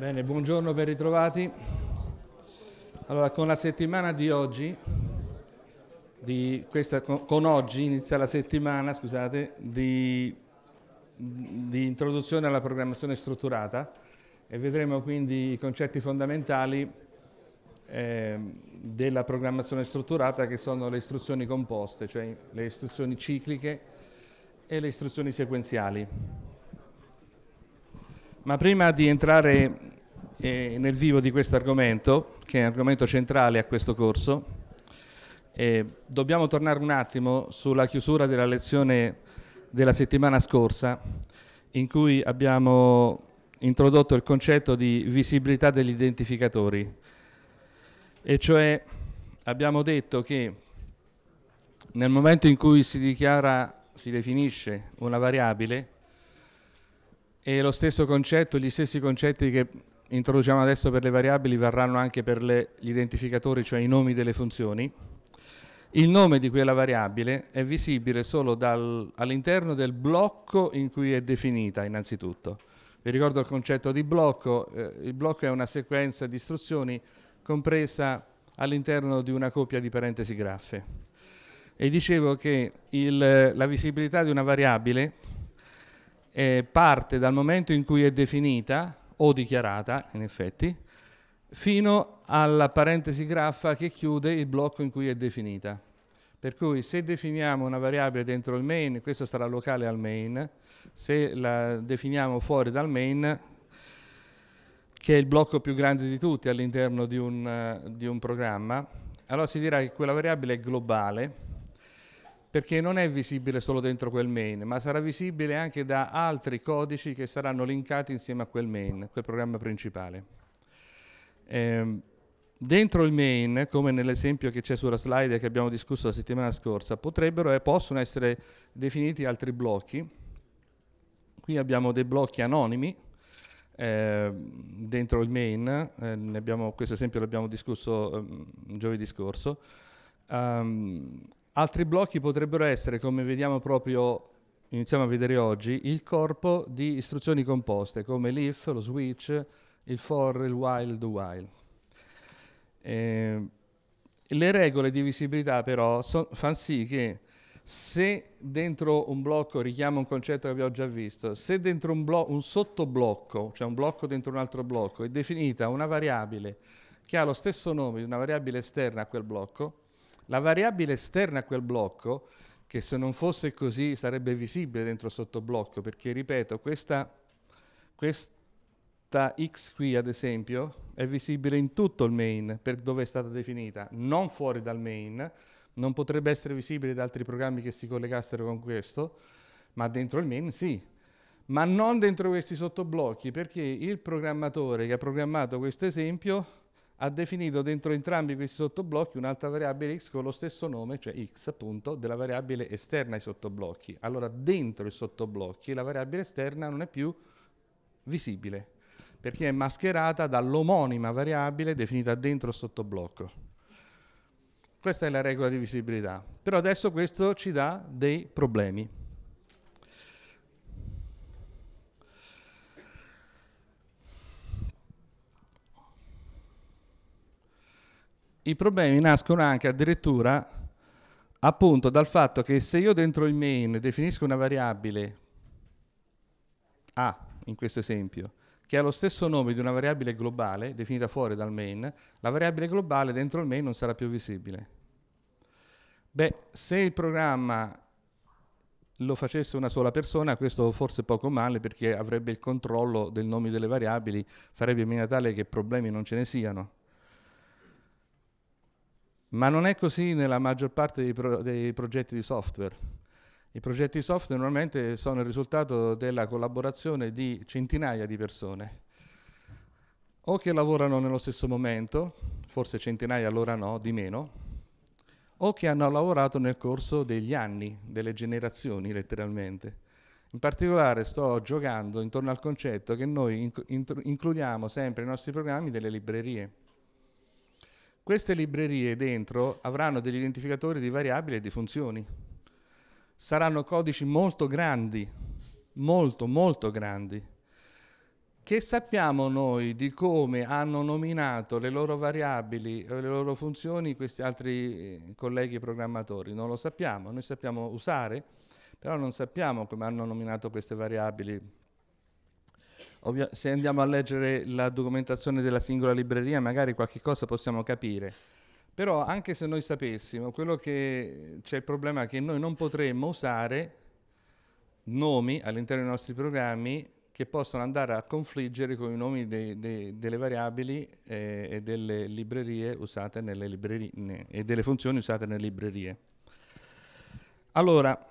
Bene, buongiorno, ben ritrovati. Allora, con la settimana di oggi, di questa, con oggi inizia la settimana, scusate, di, di introduzione alla programmazione strutturata e vedremo quindi i concetti fondamentali eh, della programmazione strutturata che sono le istruzioni composte, cioè le istruzioni cicliche e le istruzioni sequenziali. Ma prima di entrare eh, nel vivo di questo argomento, che è un argomento centrale a questo corso. Eh, dobbiamo tornare un attimo sulla chiusura della lezione della settimana scorsa, in cui abbiamo introdotto il concetto di visibilità degli identificatori, e cioè abbiamo detto che nel momento in cui si dichiara, si definisce una variabile, e lo stesso concetto, gli stessi concetti che introduciamo adesso per le variabili varranno anche per le, gli identificatori, cioè i nomi delle funzioni. Il nome di quella variabile è visibile solo all'interno del blocco in cui è definita innanzitutto. Vi ricordo il concetto di blocco, eh, il blocco è una sequenza di istruzioni compresa all'interno di una coppia di parentesi graffe. E dicevo che il, la visibilità di una variabile eh, parte dal momento in cui è definita o dichiarata, in effetti, fino alla parentesi graffa che chiude il blocco in cui è definita. Per cui se definiamo una variabile dentro il main, questo sarà locale al main, se la definiamo fuori dal main, che è il blocco più grande di tutti all'interno di, di un programma, allora si dirà che quella variabile è globale, perché non è visibile solo dentro quel main, ma sarà visibile anche da altri codici che saranno linkati insieme a quel main, quel programma principale. Ehm, dentro il main, come nell'esempio che c'è sulla slide che abbiamo discusso la settimana scorsa, potrebbero e possono essere definiti altri blocchi. Qui abbiamo dei blocchi anonimi eh, dentro il main, eh, abbiamo, questo esempio l'abbiamo discusso eh, giovedì scorso, Um, Altri blocchi potrebbero essere, come vediamo proprio, iniziamo a vedere oggi, il corpo di istruzioni composte, come l'if, lo switch, il for, il while, do while. Eh, le regole di visibilità però so, fanno sì che se dentro un blocco, richiamo un concetto che abbiamo già visto, se dentro un, un sottoblocco, cioè un blocco dentro un altro blocco, è definita una variabile che ha lo stesso nome di una variabile esterna a quel blocco, la variabile esterna a quel blocco, che se non fosse così sarebbe visibile dentro sottoblocco, perché ripeto, questa, questa x qui ad esempio è visibile in tutto il main per dove è stata definita, non fuori dal main, non potrebbe essere visibile da altri programmi che si collegassero con questo, ma dentro il main sì, ma non dentro questi sottoblocchi, perché il programmatore che ha programmato questo esempio ha definito dentro entrambi questi sottoblocchi un'altra variabile x con lo stesso nome, cioè x appunto, della variabile esterna ai sottoblocchi. Allora dentro i sottoblocchi la variabile esterna non è più visibile, perché è mascherata dall'omonima variabile definita dentro il sottoblocco. Questa è la regola di visibilità. Però adesso questo ci dà dei problemi. i problemi nascono anche addirittura appunto dal fatto che se io dentro il main definisco una variabile A, in questo esempio, che ha lo stesso nome di una variabile globale definita fuori dal main, la variabile globale dentro il main non sarà più visibile. Beh, se il programma lo facesse una sola persona, questo forse poco male perché avrebbe il controllo dei nomi delle variabili, farebbe in maniera tale che problemi non ce ne siano. Ma non è così nella maggior parte dei, pro- dei progetti di software. I progetti di software normalmente sono il risultato della collaborazione di centinaia di persone, o che lavorano nello stesso momento, forse centinaia allora no, di meno, o che hanno lavorato nel corso degli anni, delle generazioni letteralmente. In particolare sto giocando intorno al concetto che noi inc- includiamo sempre nei nostri programmi delle librerie. Queste librerie dentro avranno degli identificatori di variabili e di funzioni. Saranno codici molto grandi, molto molto grandi. Che sappiamo noi di come hanno nominato le loro variabili e eh, le loro funzioni questi altri eh, colleghi programmatori? Non lo sappiamo, noi sappiamo usare, però non sappiamo come hanno nominato queste variabili ovvia- se andiamo a leggere la documentazione della singola libreria, magari qualche cosa possiamo capire. Però anche se noi sapessimo, quello che c'è il problema è che noi non potremmo usare nomi all'interno dei nostri programmi che possono andare a confliggere con i nomi de, de, delle variabili eh, e delle librerie usate nelle librerie ne, e delle funzioni usate nelle librerie. Allora,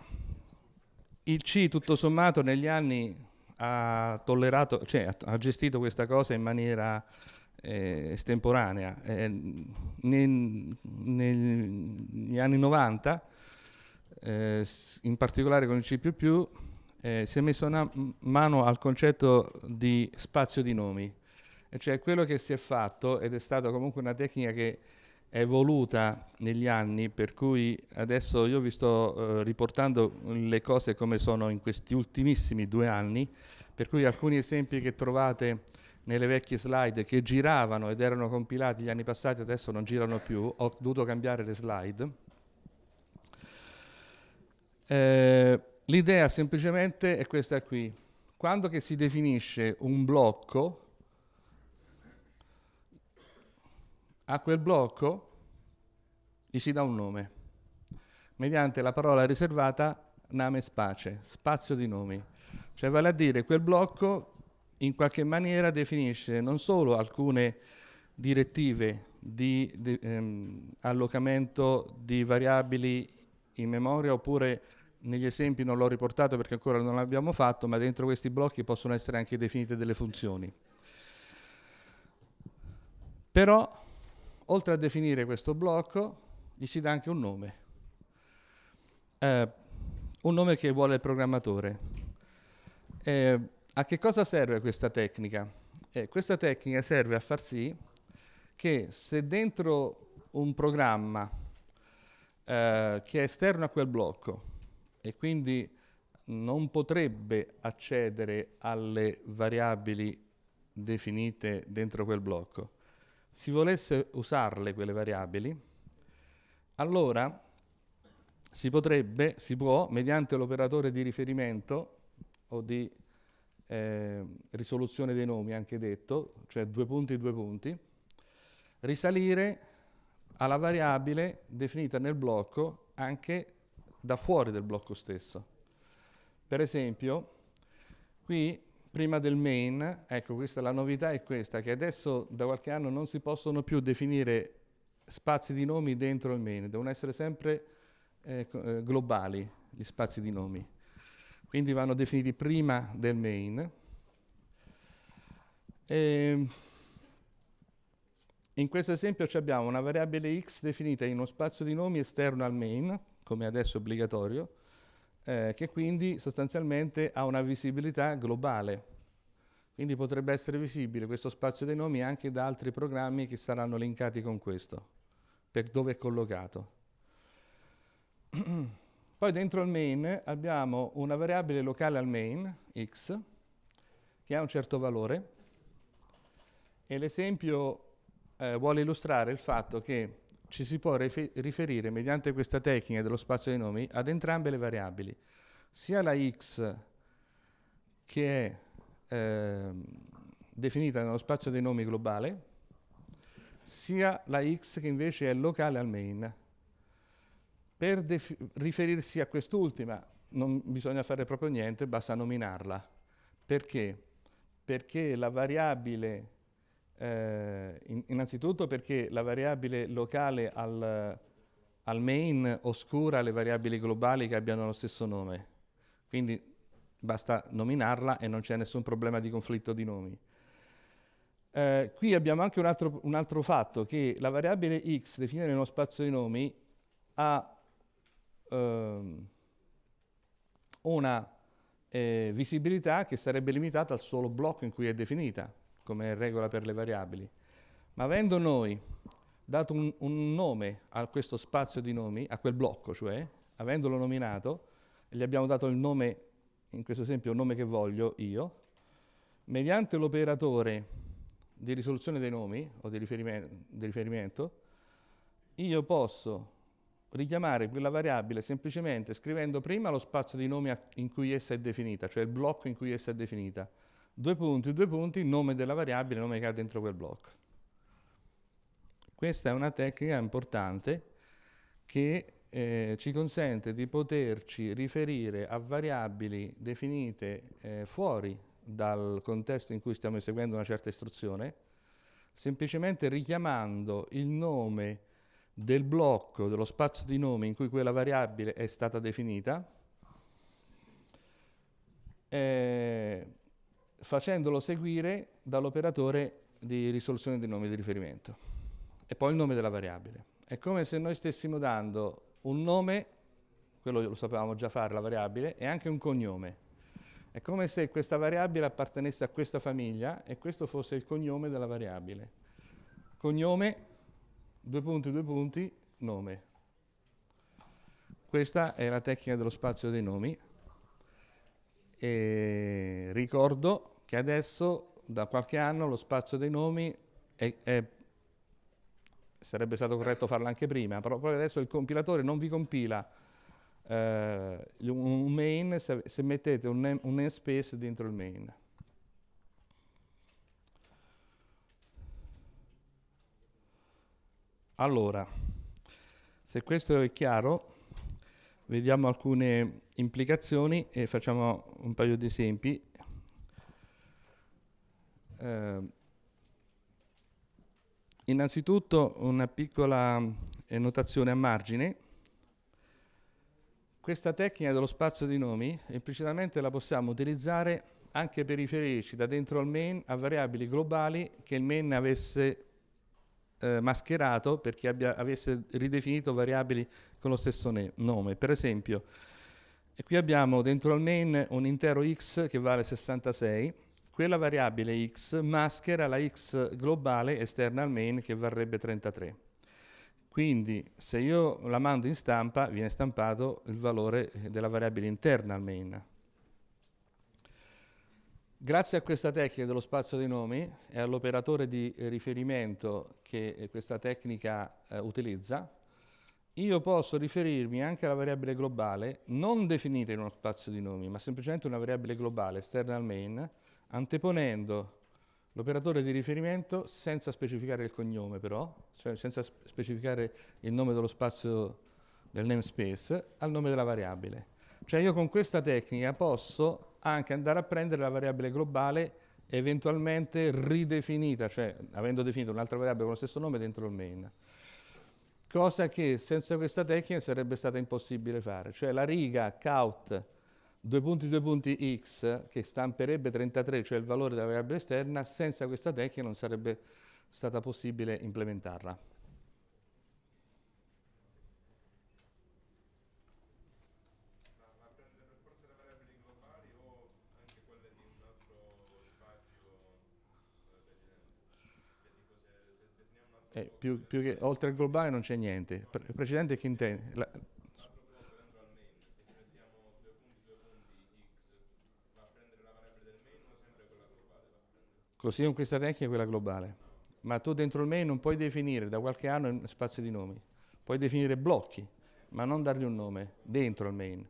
il C tutto sommato negli anni ha tollerato, cioè, ha gestito questa cosa in maniera eh, estemporanea. Eh, nel, nel, negli anni 90, eh, in particolare con il C++, eh, si è messo una mano al concetto di spazio di nomi, cioè quello che si è fatto, ed è stata comunque una tecnica che evoluta negli anni, per cui adesso io vi sto eh, riportando le cose come sono in questi ultimissimi due anni, per cui alcuni esempi che trovate nelle vecchie slide che giravano ed erano compilati gli anni passati adesso non girano più, ho dovuto cambiare le slide. Eh, l'idea semplicemente è questa qui. Quando che si definisce un blocco, A quel blocco gli si dà un nome, mediante la parola riservata names pace, spazio di nomi. Cioè vale a dire quel blocco in qualche maniera definisce non solo alcune direttive di, di ehm, allocamento di variabili in memoria oppure negli esempi non l'ho riportato perché ancora non l'abbiamo fatto, ma dentro questi blocchi possono essere anche definite delle funzioni. Però oltre a definire questo blocco, gli si dà anche un nome, eh, un nome che vuole il programmatore. Eh, a che cosa serve questa tecnica? Eh, questa tecnica serve a far sì che se dentro un programma eh, che è esterno a quel blocco e quindi non potrebbe accedere alle variabili definite dentro quel blocco, si volesse usarle quelle variabili, allora si potrebbe, si può, mediante l'operatore di riferimento o di eh, risoluzione dei nomi anche detto, cioè due punti due punti, risalire alla variabile definita nel blocco anche da fuori del blocco stesso. Per esempio, qui prima del main, ecco questa, la novità è questa, che adesso da qualche anno non si possono più definire spazi di nomi dentro il main, devono essere sempre ecco, eh, globali gli spazi di nomi. Quindi vanno definiti prima del main. E ehm, in questo esempio abbiamo una variabile x definita in uno spazio di nomi esterno al main, come adesso è obbligatorio, eh, che quindi sostanzialmente ha una visibilità globale. Quindi potrebbe essere visibile questo spazio dei nomi anche da altri programmi che saranno linkati con questo, per dove è collocato. Poi dentro al main abbiamo una variabile locale al main, x, che ha un certo valore, e l'esempio eh, vuole illustrare il fatto che ci si può riferire mediante questa tecnica dello spazio dei nomi ad entrambe le variabili, sia la x che è eh, definita nello spazio dei nomi globale, sia la x che invece è locale al main. Per riferirsi a quest'ultima non bisogna fare proprio niente, basta nominarla. Perché? Perché la variabile eh, innanzitutto perché la variabile locale al, al main oscura le variabili globali che abbiano lo stesso nome, quindi basta nominarla e non c'è nessun problema di conflitto di nomi. Eh, qui abbiamo anche un altro, un altro, fatto, che la variabile x definita in uno spazio di nomi ha ehm, una eh, visibilità che sarebbe limitata al solo blocco in cui è definita, come regola per le variabili. Ma avendo noi dato un, un, nome a questo spazio di nomi, a quel blocco cioè, avendolo nominato, gli abbiamo dato il nome, in questo esempio il nome che voglio io, mediante l'operatore di risoluzione dei nomi o di, riferime di riferimento, io posso richiamare quella variabile semplicemente scrivendo prima lo spazio di nomi in cui essa è definita, cioè il blocco in cui essa è definita. Due punti, due punti, nome della variabile, nome che ha dentro quel blocco. Questa è una tecnica importante che eh, ci consente di poterci riferire a variabili definite eh, fuori dal contesto in cui stiamo eseguendo una certa istruzione, semplicemente richiamando il nome del blocco, dello spazio di nome in cui quella variabile è stata definita, eh, facendolo seguire dall'operatore di risoluzione dei nomi di riferimento e poi il nome della variabile. È come se noi stessimo dando un nome, quello lo sapevamo già fare, la variabile, e anche un cognome. È come se questa variabile appartenesse a questa famiglia e questo fosse il cognome della variabile. Cognome, due punti, due punti, nome. Questa è la tecnica dello spazio dei nomi. E ricordo che adesso, da qualche anno, lo spazio dei nomi è, è sarebbe stato corretto farlo anche prima, però proprio adesso il compilatore non vi compila eh, un main se, se mettete un, un namespace dentro il main. Allora, se questo è chiaro, vediamo alcune implicazioni e facciamo un paio di esempi. Eh, Innanzitutto una piccola eh, notazione a margine. Questa tecnica dello spazio di nomi implicitamente la possiamo utilizzare anche per riferirci da dentro al main a variabili globali che il main avesse eh, mascherato perché abbia, avesse ridefinito variabili con lo stesso nome. Per esempio, qui abbiamo dentro al main un intero x che vale 66 quella variabile x maschera la x globale esterna main che varrebbe 33. Quindi se io la mando in stampa viene stampato il valore della variabile internal main. Grazie a questa tecnica dello spazio dei nomi e all'operatore di riferimento che questa tecnica eh, utilizza, io posso riferirmi anche alla variabile globale non definita in uno spazio di nomi, ma semplicemente una variabile globale external al main, anteponendo l'operatore di riferimento senza specificare il cognome però, cioè senza specificare il nome dello spazio del namespace al nome della variabile. Cioè io con questa tecnica posso anche andare a prendere la variabile globale eventualmente ridefinita, cioè avendo definito un'altra variabile con lo stesso nome dentro il main. Cosa che senza questa tecnica sarebbe stata impossibile fare, cioè la riga count 2 punti 2 punti x che stamperebbe 33, cioè il valore della variabile esterna, senza questa tecnica non sarebbe stata possibile implementarla. Ma, ma prende per forza le variabili globali o anche quelle di un altro spazio? Eh, eh, più, più che, oltre al globale non c'è niente. Il precedente è che intende? Così con questa tecnica è quella globale. Ma tu dentro il main non puoi definire da qualche anno spazio di nomi, puoi definire blocchi, ma non dargli un nome dentro il main.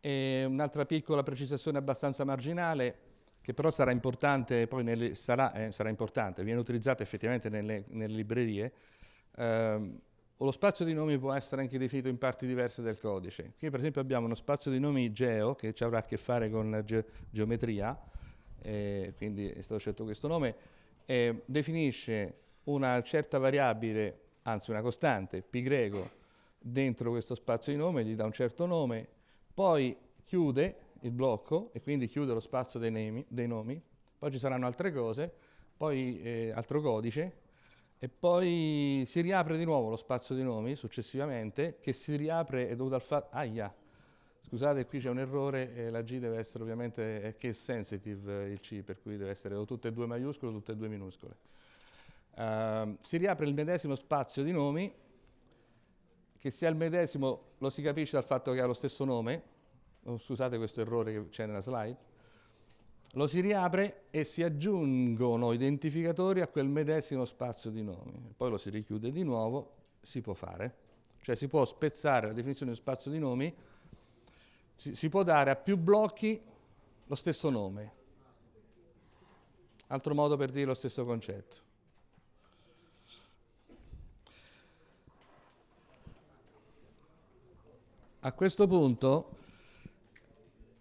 E un'altra piccola precisazione abbastanza marginale, che però sarà importante, poi nelle, sarà, eh, sarà importante, viene utilizzata effettivamente nelle, nelle librerie. Ehm, o lo spazio di nomi può essere anche definito in parti diverse del codice. Qui per esempio abbiamo uno spazio di nomi geo che ci avrà a che fare con ge geometria, eh, quindi è stato scelto questo nome, eh, definisce una certa variabile, anzi una costante, pi greco, dentro questo spazio di nome, gli dà un certo nome, poi chiude il blocco e quindi chiude lo spazio dei, nomi, dei nomi. poi ci saranno altre cose, poi eh, altro codice, e poi si riapre di nuovo lo spazio dei nomi successivamente, che si riapre è dovuto al fatto... Aia! Scusate, qui c'è un errore, eh, la G deve essere ovviamente è sensitive eh, il C, per cui deve essere o tutte e due maiuscole o tutte e due minuscole. Uh, si riapre il medesimo spazio di nomi, che sia il medesimo lo si capisce dal fatto che ha lo stesso nome, oh, scusate questo errore che c'è nella slide, lo si riapre e si aggiungono identificatori a quel medesimo spazio di nomi. Poi lo si richiude di nuovo, si può fare. Cioè si può spezzare la definizione di spazio di nomi, si, si può dare a più blocchi lo stesso nome. Altro modo per dire lo stesso concetto. A questo punto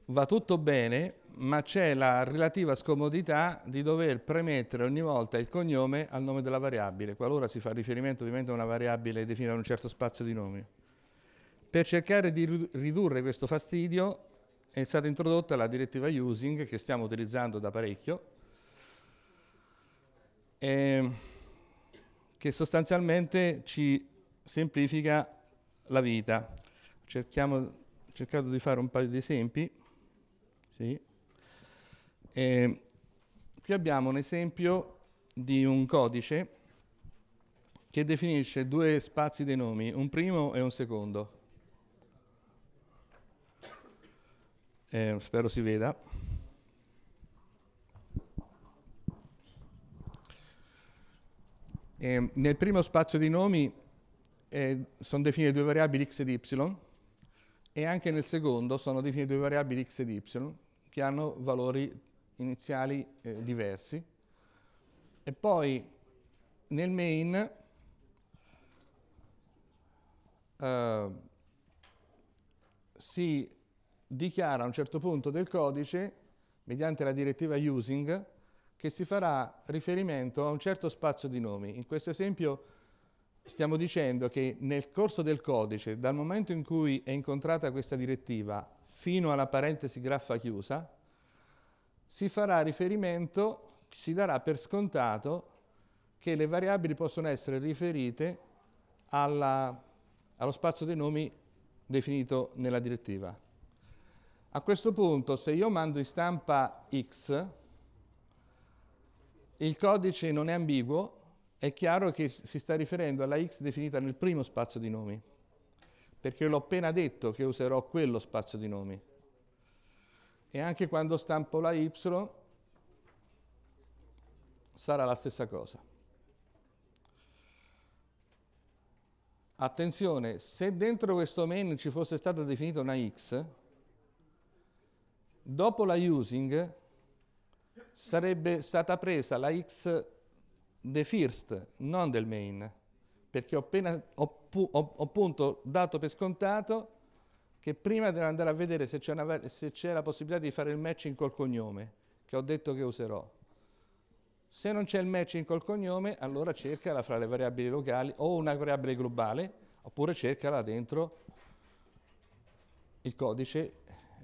va tutto bene ma c'è la relativa scomodità di dover premettere ogni volta il cognome al nome della variabile, qualora si fa riferimento ovviamente a una variabile definita in un certo spazio di nomi. Per cercare di ridurre questo fastidio è stata introdotta la direttiva using che stiamo utilizzando da parecchio, ehm, che sostanzialmente ci semplifica la vita. Cerchiamo, cercato di fare un paio di esempi. Sì. Eh, qui abbiamo un esempio di un codice che definisce due spazi dei nomi, un primo e un secondo. Eh, spero si veda. Eh, nel primo spazio di nomi eh, sono definite due variabili x ed y e anche nel secondo sono definite due variabili x ed y che hanno valori iniziali eh, diversi e poi nel main eh, si dichiara a un certo punto del codice mediante la direttiva using che si farà riferimento a un certo spazio di nomi. In questo esempio stiamo dicendo che nel corso del codice, dal momento in cui è incontrata questa direttiva fino alla parentesi graffa chiusa, si farà riferimento, si darà per scontato che le variabili possono essere riferite alla, allo spazio dei nomi definito nella direttiva. A questo punto, se io mando in stampa x, il codice non è ambiguo, è chiaro che si sta riferendo alla x definita nel primo spazio di nomi, perché l'ho appena detto che userò quello spazio di nomi e anche quando stampo la y sarà la stessa cosa. Attenzione, se dentro questo main ci fosse stata definita una x, dopo la using sarebbe stata presa la x the first, non del main, perché ho appena ho, ho, ho dato per scontato che prima devo andare a vedere se c'è, una, se c'è la possibilità di fare il matching col cognome, che ho detto che userò. Se non c'è il matching col cognome, allora cercala fra le variabili locali o una variabile globale, oppure cercala dentro il codice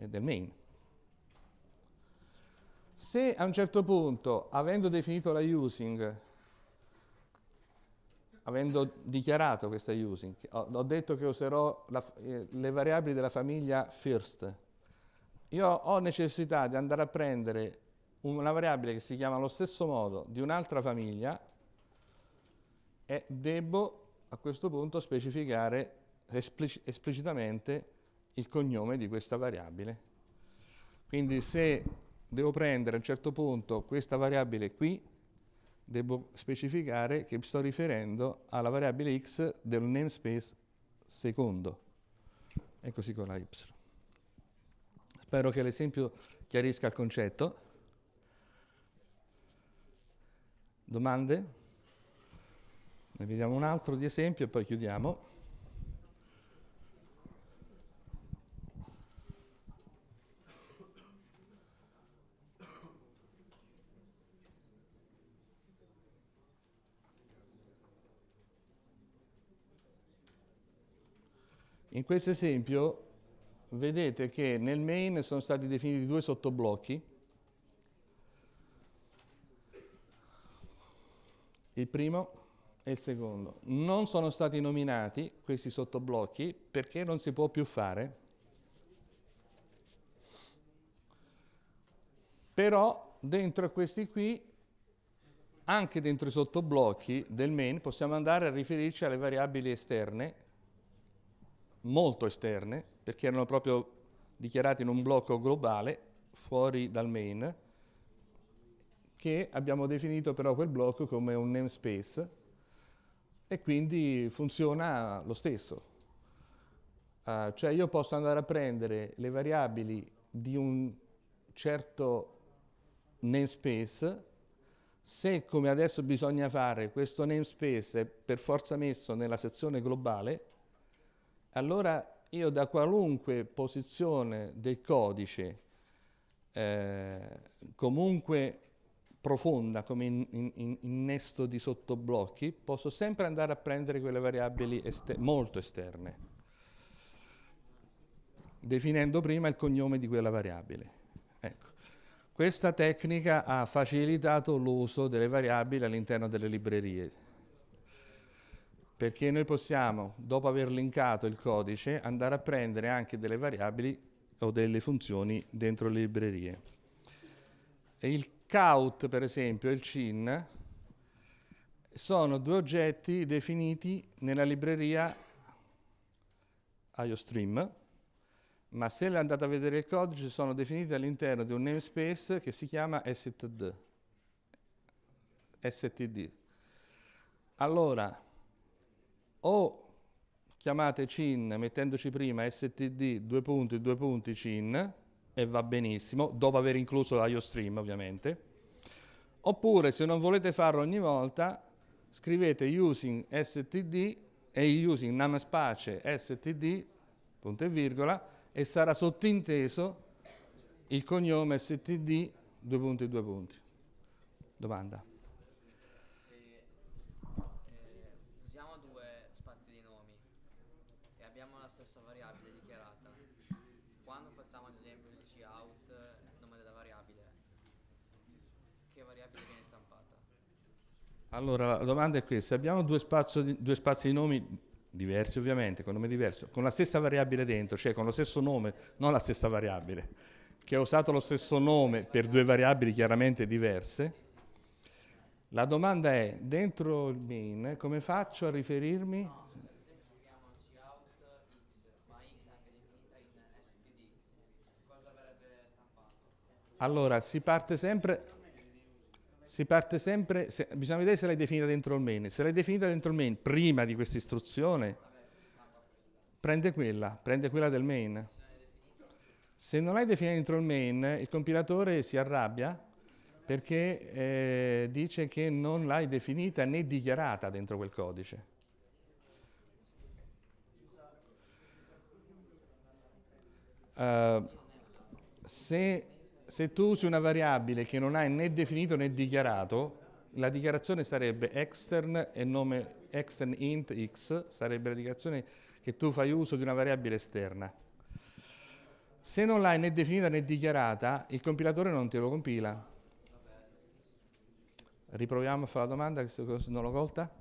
eh, del main. Se a un certo punto, avendo definito la using, avendo dichiarato questa using, ho, ho detto che userò la, eh, le variabili della famiglia first, io ho necessità di andare a prendere una variabile che si chiama allo stesso modo di un'altra famiglia e devo a questo punto specificare esplic esplicitamente il cognome di questa variabile. Quindi se devo prendere a un certo punto questa variabile qui, devo specificare che mi sto riferendo alla variabile x del namespace secondo e così con la y. Spero che l'esempio chiarisca il concetto. Domande? Ne vediamo un altro di esempio e poi chiudiamo. In questo esempio vedete che nel main sono stati definiti due sottoblocchi. Il primo e il secondo. Non sono stati nominati questi sottoblocchi perché non si può più fare. Però dentro questi qui, anche dentro i sottoblocchi del main, possiamo andare a riferirci alle variabili esterne molto esterne, perché erano proprio dichiarate in un blocco globale fuori dal main, che abbiamo definito però quel blocco come un namespace e quindi funziona lo stesso. Uh, cioè io posso andare a prendere le variabili di un certo namespace, se come adesso bisogna fare questo namespace è per forza messo nella sezione globale, allora io da qualunque posizione del codice, eh, comunque profonda come in, in, innesto di sottoblocchi, posso sempre andare a prendere quelle variabili ester molto esterne, definendo prima il cognome di quella variabile. Ecco. Questa tecnica ha facilitato l'uso delle variabili all'interno delle librerie perché noi possiamo, dopo aver linkato il codice, andare a prendere anche delle variabili o delle funzioni dentro le librerie. il count, per esempio, e il cin sono due oggetti definiti nella libreria IOStream, ma se andate a vedere il codice sono definiti all'interno di un namespace che si chiama std. std. Allora, o chiamate CIN mettendoci prima STD due punti due punti CIN e va benissimo, dopo aver incluso la IoStream ovviamente. Oppure se non volete farlo ogni volta scrivete using std e using namespace std punto e virgola e sarà sottinteso il cognome std due punti due punti. Domanda. Allora, la domanda è questa. Abbiamo due, spazio, due spazi di nomi diversi ovviamente, con nome diverso, con la stessa variabile dentro, cioè con lo stesso nome, non la stessa variabile, che ha usato lo stesso nome per due variabili chiaramente diverse. La domanda è, dentro il main, come faccio a riferirmi? Eh, allora, si parte sempre si parte sempre, se, bisogna vedere se l'hai definita dentro il main. Se l'hai definita dentro il main prima di questa istruzione, prende quella, prende quella del main. Se non l'hai definita dentro il main, il compilatore si arrabbia perché eh, dice che non l'hai definita né dichiarata dentro quel codice. Uh, se se tu usi una variabile che non hai né definito né dichiarato, la dichiarazione sarebbe extern e nome extern int x, sarebbe la dichiarazione che tu fai uso di una variabile esterna. Se non l'hai né definita né dichiarata, il compilatore non te lo compila. Riproviamo a fare la domanda, se non l'ho colta.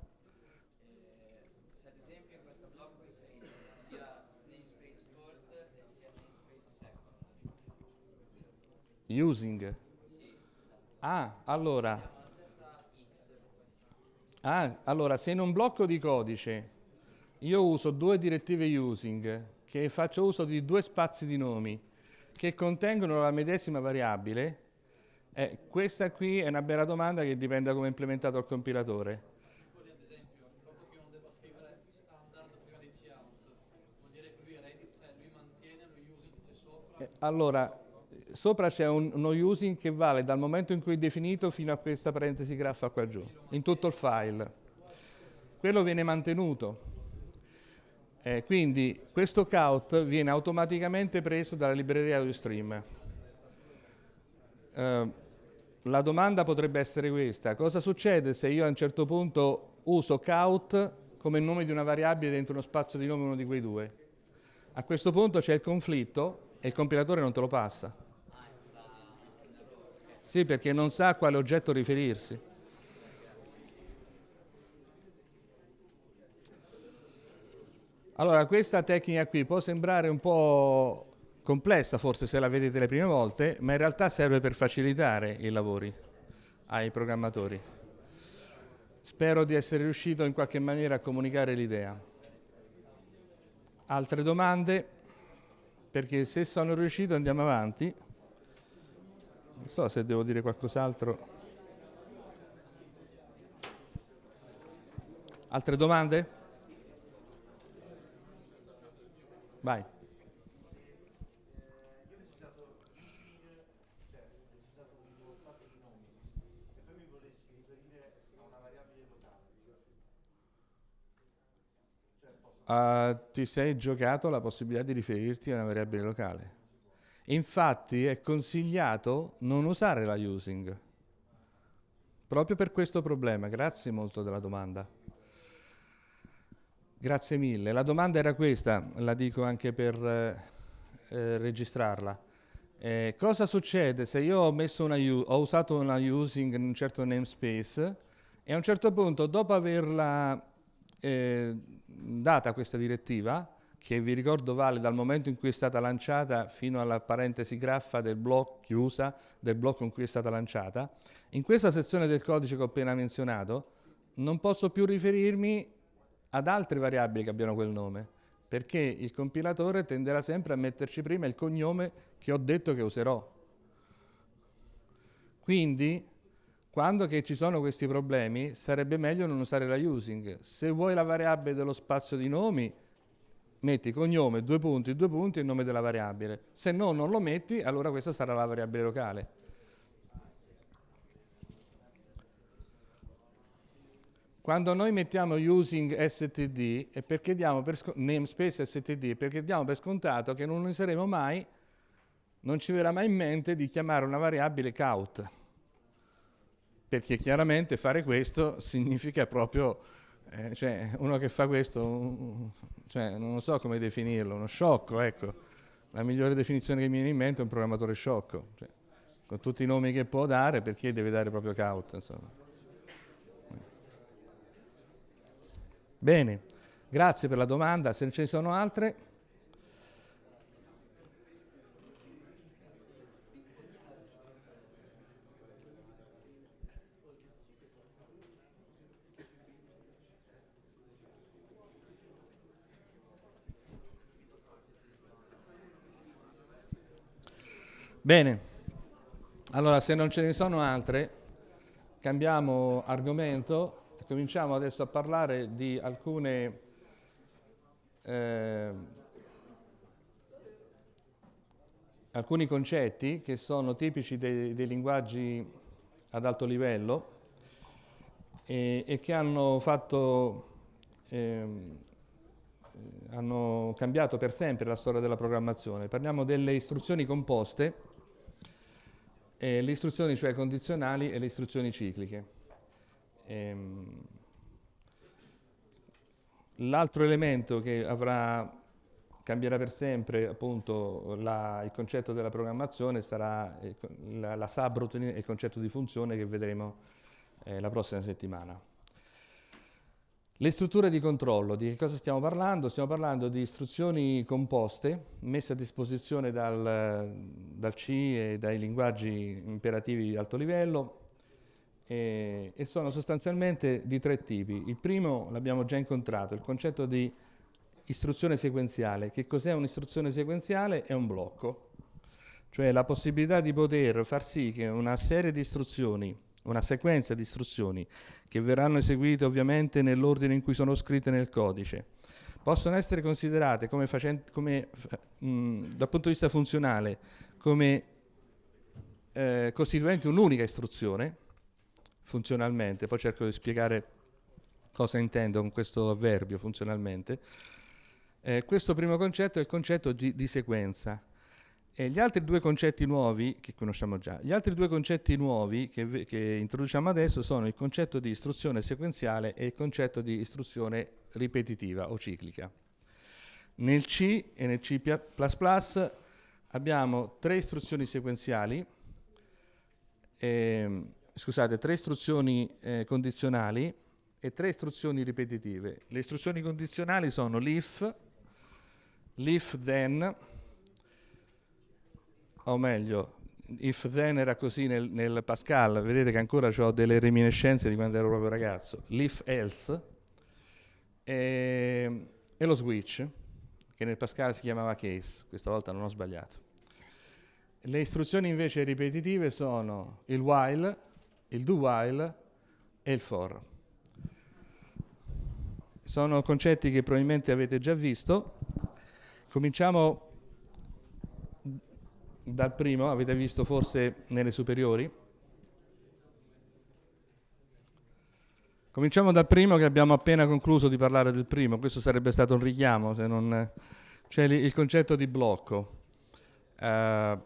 Using. Ah, allora. Ah, allora, se in un blocco di codice io uso due direttive using, che faccio uso di due spazi di nomi, che contengono la medesima variabile, eh, questa qui è una bella domanda che dipende da come è implementato il compilatore. Eh, allora, sopra c'è un, uno using che vale dal momento in cui è definito fino a questa parentesi graffa qua giù, in tutto il file. Quello viene mantenuto. Eh, quindi questo count viene automaticamente preso dalla libreria AudioStream. Eh, la domanda potrebbe essere questa, cosa succede se io a un certo punto uso count come nome di una variabile dentro uno spazio di nome uno di quei due? A questo punto c'è il conflitto e il compilatore non te lo passa. Sì, perché non sa a quale oggetto riferirsi. Allora, questa tecnica qui può sembrare un po' complessa, forse se la vedete le prime volte, ma in realtà serve per facilitare i lavori ai programmatori. Spero di essere riuscito in qualche maniera a comunicare l'idea. Altre domande? Perché se sono riuscito andiamo avanti non so se devo dire qualcos'altro. Altre domande? Vai. Uh, ti sei giocato la possibilità di riferirti a una variabile locale. Infatti è consigliato non usare la using, proprio per questo problema. Grazie molto della domanda. Grazie mille. La domanda era questa, la dico anche per eh, eh registrarla. Eh, cosa succede se io ho, una, ho, usato una using in un certo namespace e a un certo punto, dopo averla eh, data questa direttiva, che vi ricordo vale dal momento in cui è stata lanciata fino alla parentesi graffa del blocco chiusa, del blocco in cui è stata lanciata, in questa sezione del codice che ho appena menzionato non posso più riferirmi ad altre variabili che abbiano quel nome, perché il compilatore tenderà sempre a metterci prima il cognome che ho detto che userò. Quindi, quando ci sono questi problemi, sarebbe meglio non usare la using. Se vuoi la variabile dello spazio di nomi, metti cognome, due punti, due punti e il nome della variabile. Se no non lo metti, allora questa sarà la variabile locale. Quando noi mettiamo using std è perché diamo per namespace std perché diamo per scontato che non useremo mai, non ci verrà mai in mente di chiamare una variabile count. Perché chiaramente fare questo significa proprio eh, cioè, uno che fa questo, cioè, non so come definirlo, uno sciocco, ecco. La migliore definizione che mi viene in mente è un programmatore sciocco, cioè, con tutti i nomi che può dare perché deve dare proprio caut, insomma. Bene, grazie per la domanda, se ce ne sono altre... Bene, allora se non ce ne sono altre, cambiamo argomento e cominciamo adesso a parlare di alcune eh, alcuni concetti che sono tipici dei, dei linguaggi ad alto livello e, e che hanno, fatto, eh, hanno cambiato per sempre la storia della programmazione. Parliamo delle istruzioni composte eh, le istruzioni cioè condizionali e le istruzioni cicliche. Ehm, L'altro elemento che avrà, cambierà per sempre appunto la, il concetto della programmazione sarà eh, la, la subroutine e il concetto di funzione che vedremo eh, la prossima settimana. Le strutture di controllo, di che cosa stiamo parlando? Stiamo parlando di istruzioni composte messe a disposizione dal, dal C e dai linguaggi imperativi di alto livello e, e sono sostanzialmente di tre tipi. Il primo l'abbiamo già incontrato, il concetto di istruzione sequenziale. Che cos'è un'istruzione sequenziale? È un blocco, cioè la possibilità di poter far sì che una serie di istruzioni una sequenza di istruzioni che verranno eseguite ovviamente nell'ordine in cui sono scritte nel codice, possono essere considerate come facenti, come, mh, dal punto di vista funzionale come eh, costituenti un'unica istruzione, funzionalmente, poi cerco di spiegare cosa intendo con questo avverbio funzionalmente, eh, questo primo concetto è il concetto di, di sequenza. E gli altri due concetti nuovi, che conosciamo già, gli altri due concetti nuovi che, che introduciamo adesso sono il concetto di istruzione sequenziale e il concetto di istruzione ripetitiva o ciclica. Nel C e nel C++ abbiamo tre istruzioni sequenziali, eh, scusate, tre istruzioni eh, condizionali e tre istruzioni ripetitive. Le istruzioni condizionali sono l'if, l'if then, o meglio, if then era così nel, nel Pascal, vedete che ancora ho delle reminiscenze di quando ero proprio ragazzo, l'if else e, ehm, e, lo switch, che nel Pascal si chiamava case, questa volta non ho sbagliato. Le istruzioni invece ripetitive sono il while, il do while e il for. Sono concetti che probabilmente avete già visto. Cominciamo dal primo, avete visto forse nelle superiori. Cominciamo dal primo che abbiamo appena concluso di parlare del primo, questo sarebbe stato un richiamo se non... C'è il concetto di blocco. Uh,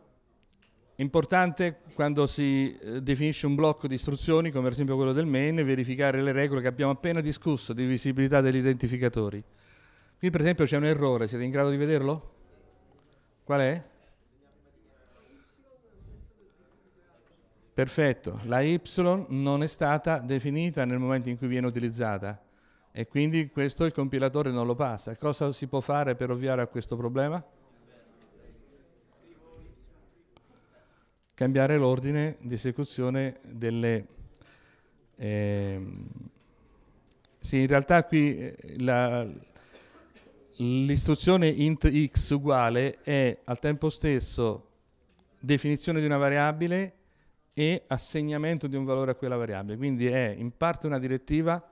importante quando si eh, definisce un blocco di istruzioni, come per esempio quello del main, verificare le regole che abbiamo appena discusso di visibilità degli identificatori. Qui per esempio c'è un errore, siete in grado di vederlo? Qual è? Perfetto, la Y non è stata definita nel momento in cui viene utilizzata e quindi questo il compilatore non lo passa. Cosa si può fare per ovviare a questo problema? Cambiare l'ordine di esecuzione delle... Eh, sì, in realtà qui eh, l'istruzione int x uguale è al tempo stesso definizione di una variabile e assegnamento di un valore a quella variabile. Quindi è in parte una direttiva,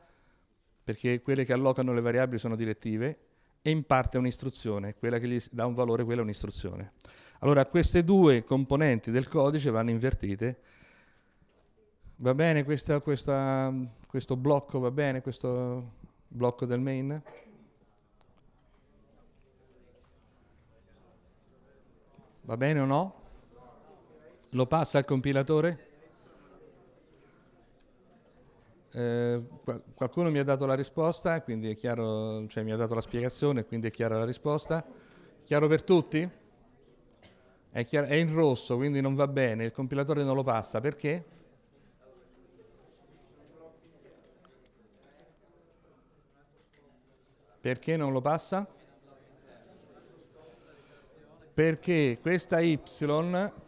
perché quelle che allocano le variabili sono direttive, e in parte è un'istruzione, quella che gli dà un valore, quella è un'istruzione. Allora queste due componenti del codice vanno invertite. Va bene questa, questa, questo blocco, va bene questo blocco del main? Va bene o no? Lo passa al compilatore? Eh, qualcuno mi ha dato la risposta, quindi è chiaro, cioè mi ha dato la spiegazione, quindi è chiara la risposta. Chiaro per tutti? È, chiaro, è in rosso, quindi non va bene, il compilatore non lo passa, perché? Perché non lo passa? perché questa Y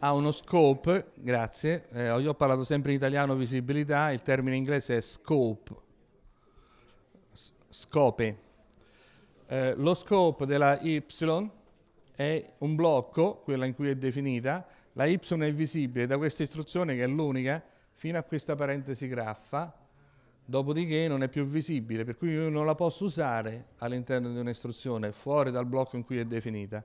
ha uno scope, grazie, eh, io ho parlato sempre in italiano visibilità, il termine inglese è scope, scope. Eh, lo scope della Y è un blocco, quella in cui è definita, la Y è visibile da questa istruzione che è l'unica, fino a questa parentesi graffa, dopodiché non è più visibile, per cui io non la posso usare all'interno di un'istruzione, fuori dal blocco in cui è definita.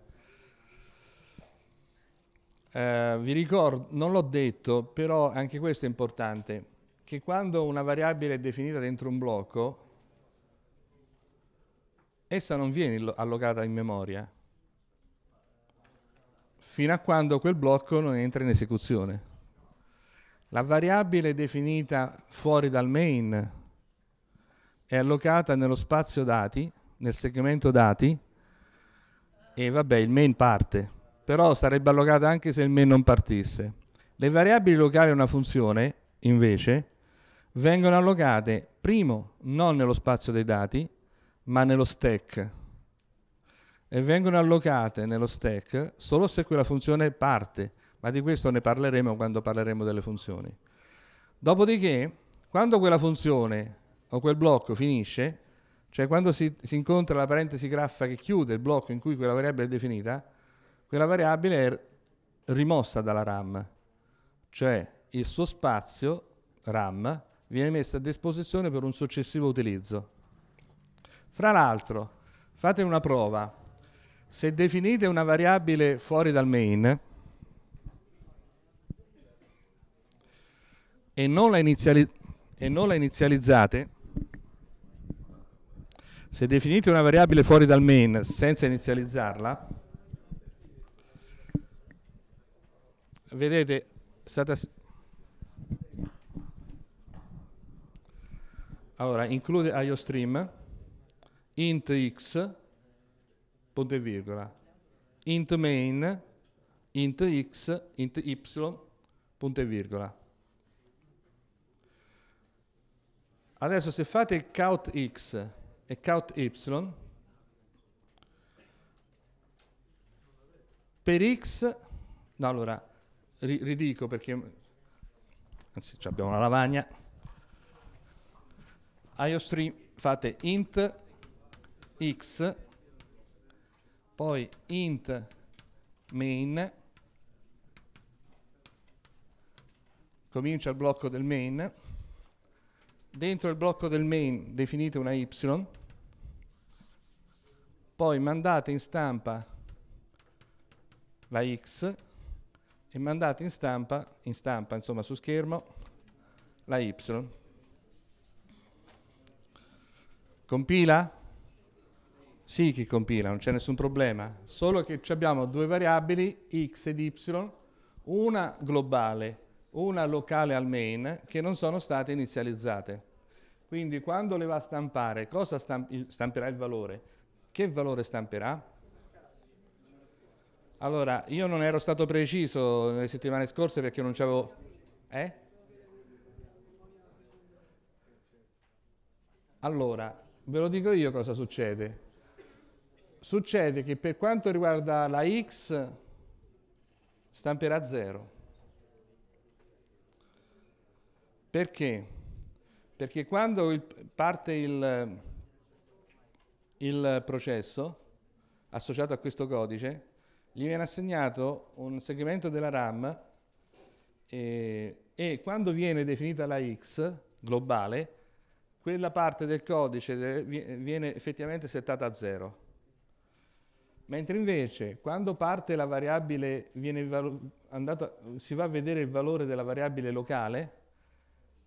Eh, vi ricordo, non l'ho detto, però anche questo è importante, che quando una variabile è definita dentro un blocco, essa non viene allocata in memoria fino a quando quel blocco non entra in esecuzione. La variabile definita fuori dal main è allocata nello spazio dati, nel segmento dati, e vabbè, il main parte però sarebbe allocata anche se il main non partisse. Le variabili locali a una funzione, invece, vengono allocate, primo, non nello spazio dei dati, ma nello stack. E vengono allocate nello stack solo se quella funzione parte, ma di questo ne parleremo quando parleremo delle funzioni. Dopodiché, quando quella funzione o quel blocco finisce, cioè quando si, si incontra la parentesi graffa che chiude il blocco in cui quella variabile è definita, quella variabile è rimossa dalla RAM, cioè il suo spazio RAM viene messo a disposizione per un successivo utilizzo. Fra l'altro, fate una prova. Se definite una variabile fuori dal main e non la, iniziali e non la inizializzate, se definite una variabile fuori dal main senza inizializzarla, vedete, stata... Allora, include io stream int x punto e virgola, int main, int x, int y, punto e virgola. Adesso se fate count x e count y, per x, no allora, ri- ridico perché anzi abbiamo una lavagna IOStream fate int x poi int main comincia il blocco del main dentro il blocco del main definite una y poi mandate in stampa la x e mandate in stampa, in stampa insomma su schermo, la Y. Compila? Sì che compila, non c'è nessun problema, solo che abbiamo due variabili x ed y, una globale, una locale al main, che non sono state inizializzate. Quindi quando le va a stampare, cosa stamp- stamperà il valore? Che valore stamperà? Allora, io non ero stato preciso le settimane scorse perché non c'avevo... Eh? Allora, ve lo dico io cosa succede. Succede che per quanto riguarda la X stamperà zero. Perché? Perché quando il, parte il, il processo associato a questo codice, gli viene assegnato un segmento della RAM e, e quando viene definita la X globale, quella parte del codice viene effettivamente settata a 0. Mentre invece quando parte la variabile, andata, si va a vedere il valore della variabile locale,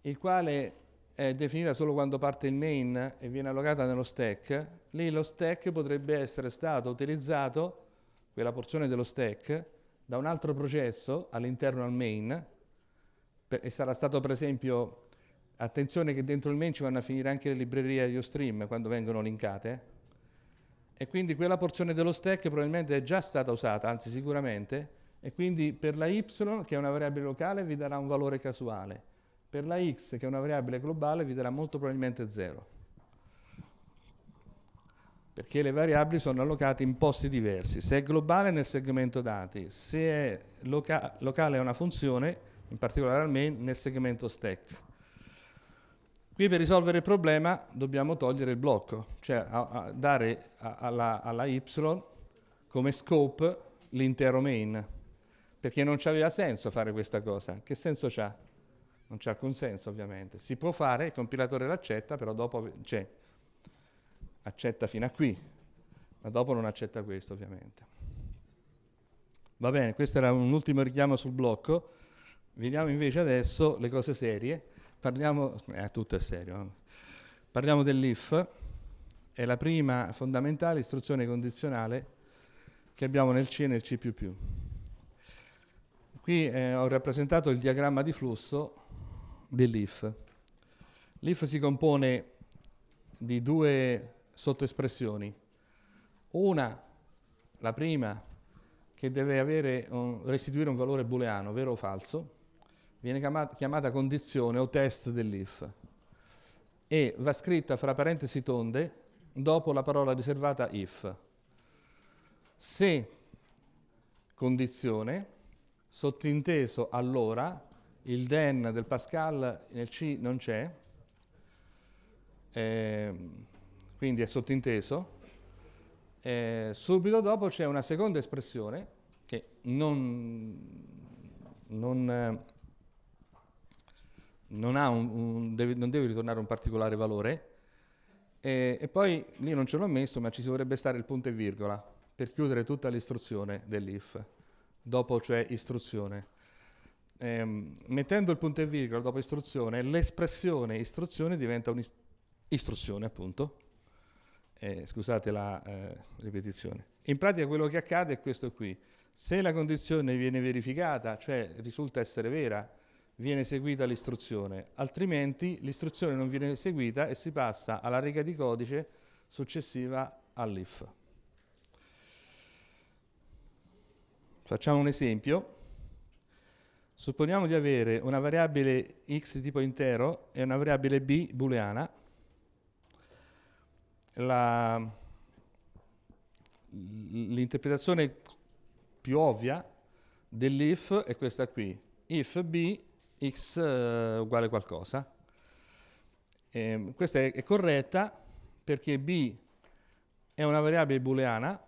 il quale è definita solo quando parte il main e viene allocata nello stack, lì lo stack potrebbe essere stato utilizzato quella porzione dello stack da un altro processo all'interno al main per, e sarà stato per esempio attenzione che dentro il main ci vanno a finire anche le librerie di stream quando vengono linkate e quindi quella porzione dello stack probabilmente è già stata usata, anzi sicuramente, e quindi per la y, che è una variabile locale, vi darà un valore casuale, per la x, che è una variabile globale, vi darà molto probabilmente 0 perché le variabili sono allocate in posti diversi. Se è globale nel segmento dati, se è loca locale è una funzione, in particolare al main, nel segmento stack. Qui per risolvere il problema dobbiamo togliere il blocco, cioè a, a dare a, alla, alla, Y come scope l'intero main, perché non ci aveva senso fare questa cosa. Che senso c'ha? Non c'ha alcun senso ovviamente. Si può fare, il compilatore l'accetta, però dopo c'è accetta fino a qui, ma dopo non accetta questo ovviamente. Va bene, questo era un ultimo richiamo sul blocco. Vediamo invece adesso le cose serie. Parliamo, eh, tutto è serio. Eh. Parliamo dell'IF, è la prima fondamentale istruzione condizionale che abbiamo nel C e nel C++. Qui eh, ho rappresentato il diagramma di flusso dell'IF. L'IF si compone di due sottoespressioni. Una, la prima, che deve avere, restituire un valore booleano, vero o falso, viene chiamata condizione o test dell'if e va scritta fra parentesi tonde dopo la parola riservata if. Se condizione, sottinteso allora, il den del Pascal nel C non c'è, eh, quindi è sottinteso. Eh, subito dopo c'è una seconda espressione che non, non, eh, non, un, un, deve, non deve, ritornare un particolare valore eh, e poi lì non ce l'ho messo ma ci dovrebbe stare il punto e virgola per chiudere tutta l'istruzione dell'if, dopo cioè istruzione. Ehm, mettendo il punto e virgola dopo istruzione, l'espressione istruzione diventa un'istruzione appunto, eh, scusate la eh, ripetizione. In pratica quello che accade è questo qui. Se la condizione viene verificata, cioè risulta essere vera, viene seguita l'istruzione, altrimenti l'istruzione non viene seguita e si passa alla riga di codice successiva all'if. Facciamo un esempio. Supponiamo di avere una variabile x di tipo intero e una variabile b booleana l'interpretazione più ovvia dell'if è questa qui, if b x eh, uguale qualcosa. E ehm, questa è, è corretta perché b è una variabile booleana,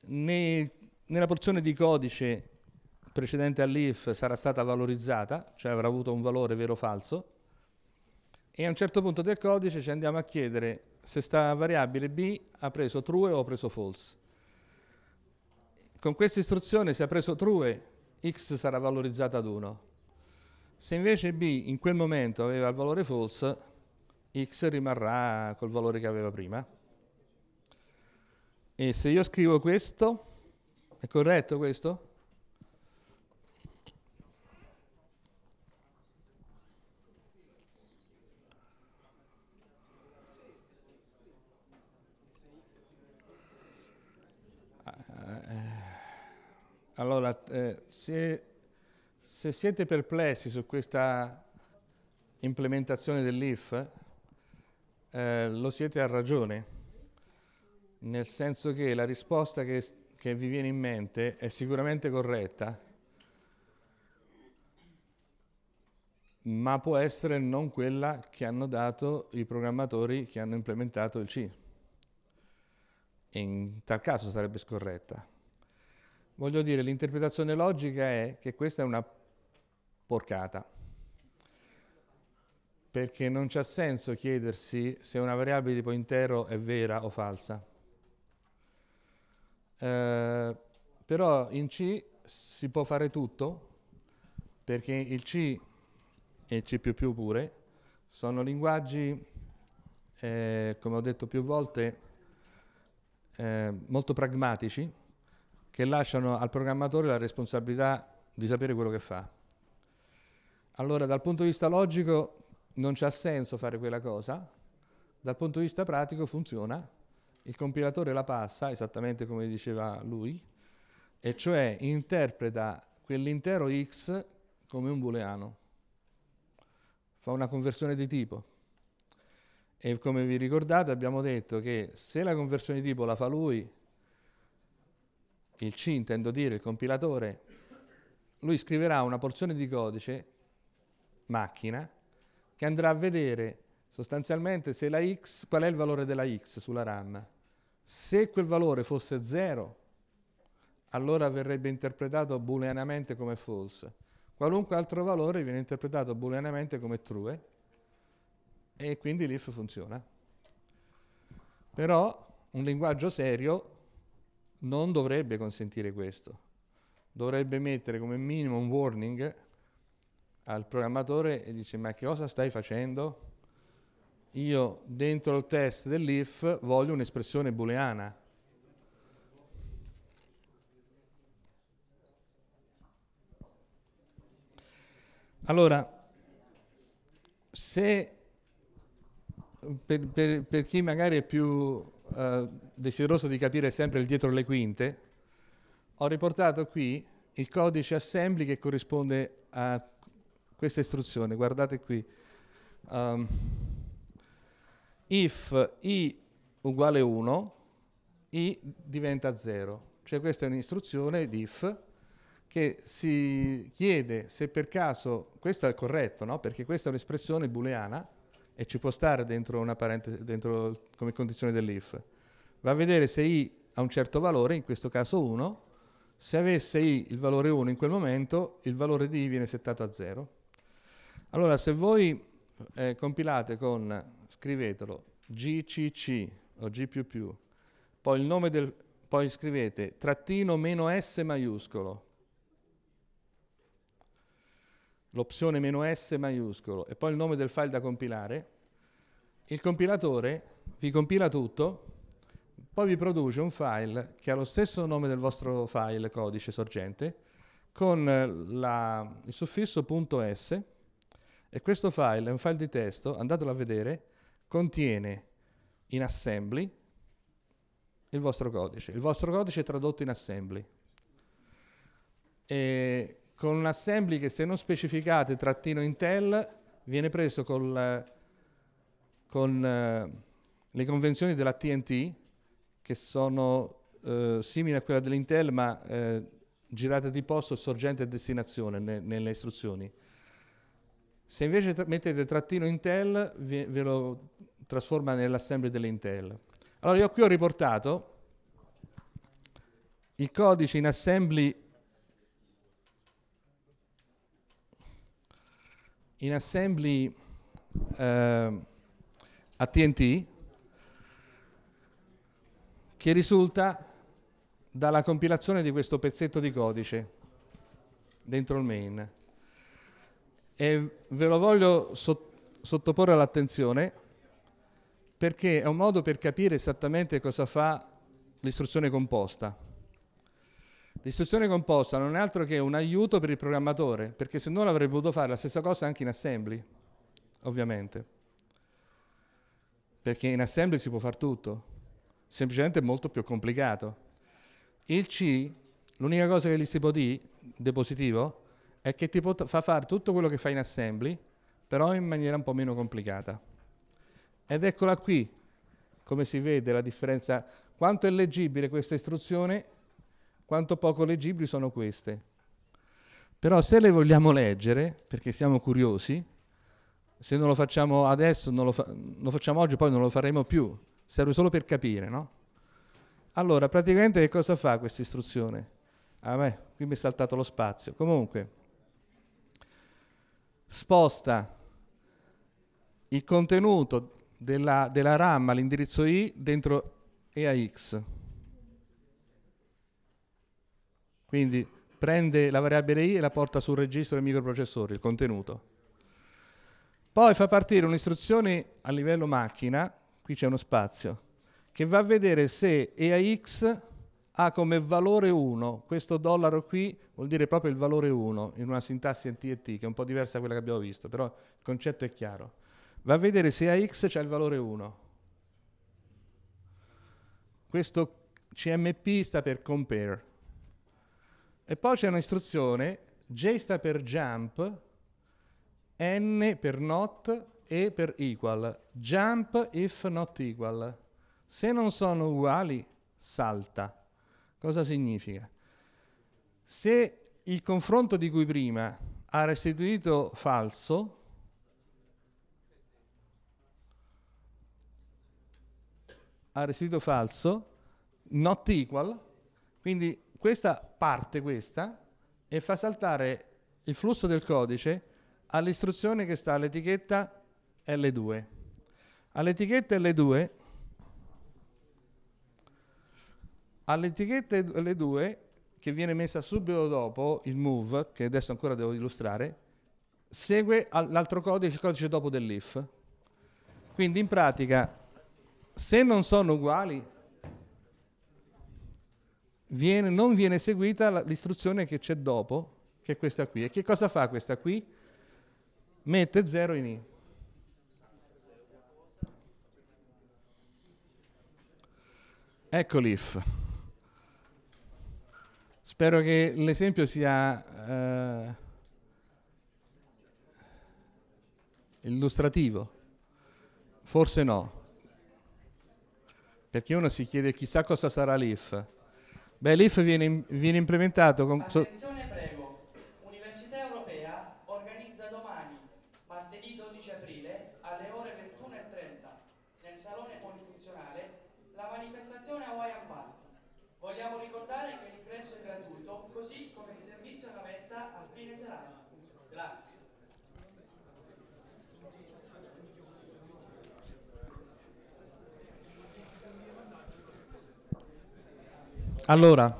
ne, nella porzione di codice precedente all'if sarà stata valorizzata, cioè avrà avuto un valore vero o falso, e a un certo punto del codice ci andiamo a chiedere se sta variabile b ha preso true o ha preso false. Con questa istruzione se ha preso true x sarà valorizzata ad 1. Se invece b in quel momento aveva il valore false, x rimarrà col valore che aveva prima. E se io scrivo questo, è corretto questo? eh, se, se, siete perplessi su questa implementazione dell'IF, eh, lo siete a ragione, nel senso che la risposta che, che vi viene in mente è sicuramente corretta, ma può essere non quella che hanno dato i programmatori che hanno implementato il C. In tal caso sarebbe scorretta. Voglio dire, l'interpretazione logica è che questa è una porcata, perché non c'ha senso chiedersi se una variabile tipo intero è vera o falsa. Eh, però in C si può fare tutto, perché il C e C++ pure sono linguaggi, eh, come ho detto più volte, eh, molto pragmatici, che lasciano al programmatore la responsabilità di sapere quello che fa. Allora, dal punto di vista logico non c'ha senso fare quella cosa, dal punto di vista pratico funziona, il compilatore la passa, esattamente come diceva lui, e cioè interpreta quell'intero x come un booleano, fa una conversione di tipo. E come vi ricordate abbiamo detto che se la conversione di tipo la fa lui il C intendo dire il compilatore, lui scriverà una porzione di codice, macchina, che andrà a vedere sostanzialmente se la X, qual è il valore della X sulla RAM. Se quel valore fosse 0, allora verrebbe interpretato booleanamente come false. Qualunque altro valore viene interpretato booleanamente come true e quindi l'if funziona. Però un linguaggio serio non dovrebbe consentire questo. Dovrebbe mettere come minimo un warning al programmatore e dice ma che cosa stai facendo? Io dentro il test dell'if voglio un'espressione booleana. Allora, se per, per, per chi magari è più eh, desideroso di capire sempre il dietro le quinte, ho riportato qui il codice assembly che corrisponde a questa istruzione. Guardate qui. Um, if i uguale 1, i diventa 0. Cioè questa è un'istruzione di if che si chiede se per caso, questo è corretto, no? perché questa è un'espressione booleana, e ci può stare dentro, dentro come condizione dell'if. Va a vedere se i ha un certo valore, in questo caso 1, se avesse i il valore 1 in quel momento, il valore di i viene settato a 0. Allora, se voi eh, compilate con, scrivetelo, gcc o g++, poi, il nome del, poi scrivete trattino meno s maiuscolo, l'opzione meno "-s maiuscolo e poi il nome del file da compilare, il compilatore vi compila tutto, poi vi produce un file che ha lo stesso nome del vostro file codice sorgente con la, il suffisso .s e questo file è un file di testo, andatelo a vedere, contiene in assembly il vostro codice. Il vostro codice è tradotto in assembly. E con un assembly che se non specificate trattino Intel viene preso col, con eh, le convenzioni della TNT che sono eh, simili a quella dell'Intel ma eh, girate di posto sorgente e destinazione ne, nelle istruzioni. Se invece tra mettete trattino Intel vi, ve lo trasforma nell'assembly dell'Intel. Allora io qui ho riportato il codice in assembly in assembly eh, a TNT che risulta dalla compilazione di questo pezzetto di codice dentro il main. E ve lo voglio so sottoporre all'attenzione perché è un modo per capire esattamente cosa fa l'istruzione composta. L'istruzione composta non è altro che un aiuto per il programmatore, perché se no l'avrebbe potuto fare la stessa cosa anche in assembly, ovviamente. Perché in assembly si può fare tutto, semplicemente è molto più complicato. Il C, l'unica cosa che gli si può dire, di è che ti fa fare tutto quello che fai in assembly, però in maniera un po' meno complicata. Ed eccola qui, come si vede la differenza, quanto è leggibile questa istruzione quanto poco leggibili sono queste. Però se le vogliamo leggere, perché siamo curiosi, se non lo facciamo adesso, non lo, fa- lo facciamo oggi, poi non lo faremo più, serve solo per capire, no? Allora, praticamente che cosa fa questa istruzione? A ah, me, qui mi è saltato lo spazio. Comunque, sposta il contenuto della, della RAM all'indirizzo I dentro EAX. Quindi prende la variabile i e la porta sul registro del microprocessore, il contenuto. Poi fa partire un'istruzione a livello macchina, qui c'è uno spazio, che va a vedere se EAX ha come valore 1, questo dollaro qui vuol dire proprio il valore 1 in una sintassi NTT che è un po' diversa da quella che abbiamo visto, però il concetto è chiaro. Va a vedere se AX ha il valore 1. Questo CMP sta per compare. E poi c'è un'istruzione, J sta per jump, N per not, E per equal. Jump if not equal. Se non sono uguali, salta. Cosa significa? Se il confronto di cui prima ha restituito falso, ha restituito falso, not equal, quindi questa parte, questa, e fa saltare il flusso del codice all'istruzione che sta all'etichetta L2. All'etichetta L2, all'etichetta L2 che viene messa subito dopo il move, che adesso ancora devo illustrare, segue l'altro codice, il codice dopo dell'if. Quindi in pratica, se non sono uguali, viene, non viene seguita l'istruzione che c'è dopo, che è questa qui. E che cosa fa questa qui? Mette 0 in I. Ecco l'if. Spero che l'esempio sia eh, illustrativo. Forse no. Perché uno si chiede chissà cosa sarà l'if. Beh, l'IF viene, viene implementato con... So- Allora,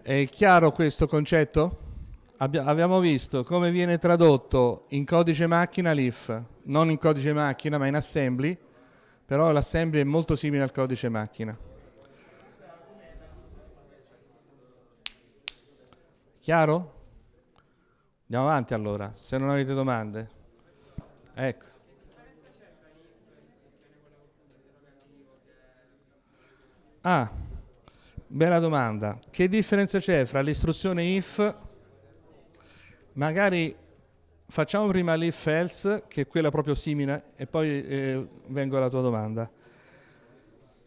è chiaro questo concetto? abbiamo visto come viene tradotto in codice macchina l'if, non in codice macchina ma in assembly, però l'assembly è molto simile al codice macchina. Chiaro? Andiamo avanti allora, se non avete domande. Ecco. Ah. Bella domanda. Che differenza c'è fra l'istruzione if? Magari facciamo prima l'if else, che è quella proprio simile, e poi eh, vengo alla tua domanda.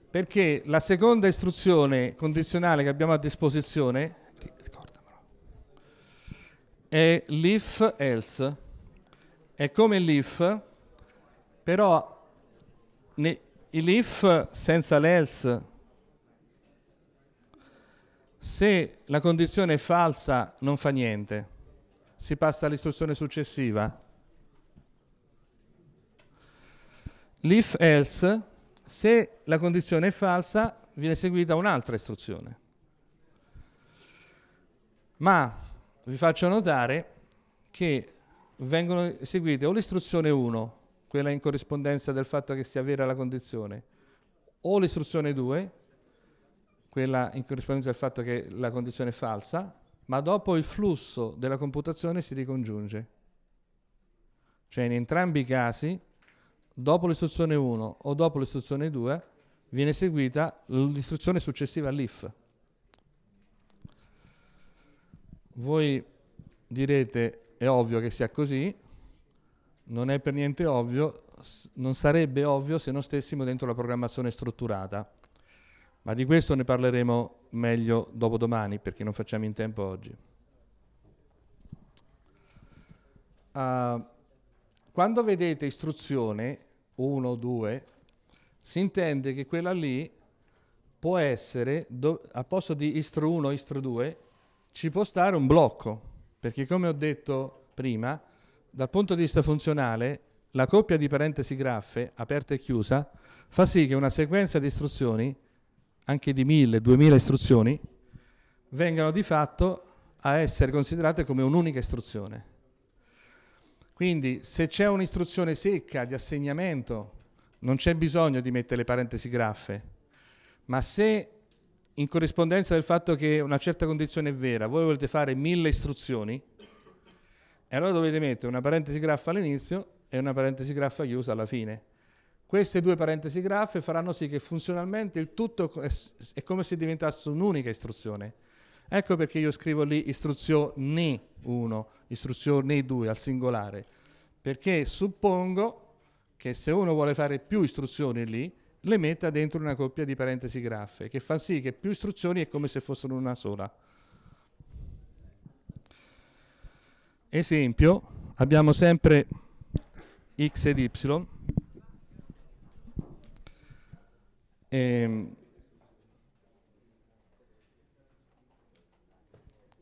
Perché la seconda istruzione condizionale che abbiamo a disposizione è l'if else. È come l'if, però l'if senza l'else se la condizione è falsa non fa niente, si passa all'istruzione successiva. L'if else, se la condizione è falsa, viene seguita un'altra istruzione. Ma vi faccio notare che vengono eseguite o l'istruzione 1, quella in corrispondenza del fatto che sia vera la condizione, o l'istruzione 2, quella in corrispondenza al fatto che la condizione è falsa, ma dopo il flusso della computazione si ricongiunge. Cioè in entrambi i casi, dopo l'istruzione 1 o dopo l'istruzione 2, viene seguita l'istruzione successiva all'if. Voi direte è ovvio che sia così, non è per niente ovvio, non sarebbe ovvio se non stessimo dentro la programmazione strutturata. Ma di questo ne parleremo meglio dopodomani perché non facciamo in tempo oggi. Uh, quando vedete istruzione 1 2, si intende che quella lì può essere, do, a posto di istro 1 istro 2, ci può stare un blocco, perché come ho detto prima, dal punto di vista funzionale, la coppia di parentesi graffe, aperta e chiusa, fa sì che una sequenza di istruzioni anche di 1000, 2000 istruzioni, vengano di fatto a essere considerate come un'unica istruzione. Quindi se c'è un'istruzione secca di assegnamento, non c'è bisogno di mettere le parentesi graffe, ma se in corrispondenza del fatto che una certa condizione è vera, voi volete fare mille istruzioni, e allora dovete mettere una parentesi graffa all'inizio e una parentesi graffa chiusa alla fine. Queste due parentesi graffe faranno sì che funzionalmente il tutto è come se diventasse un'unica istruzione. Ecco perché io scrivo lì istruzioni 1, istruzioni 2 al singolare, perché suppongo che se uno vuole fare più istruzioni lì, le metta dentro una coppia di parentesi graffe, che fa sì che più istruzioni è come se fossero una sola. Esempio, abbiamo sempre x ed y E, ehm,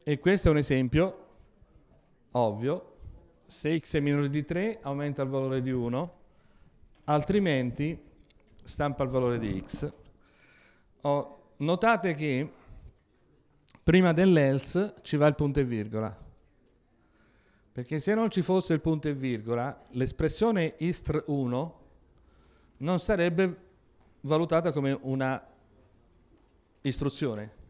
e questo è un esempio ovvio. Se x è minore di 3 aumenta il valore di 1, altrimenti stampa il valore di x. Oh, notate che prima dell'else ci va il punto e virgola. Perché se non ci fosse il punto e virgola, l'espressione istr1 non sarebbe valutata come una istruzione.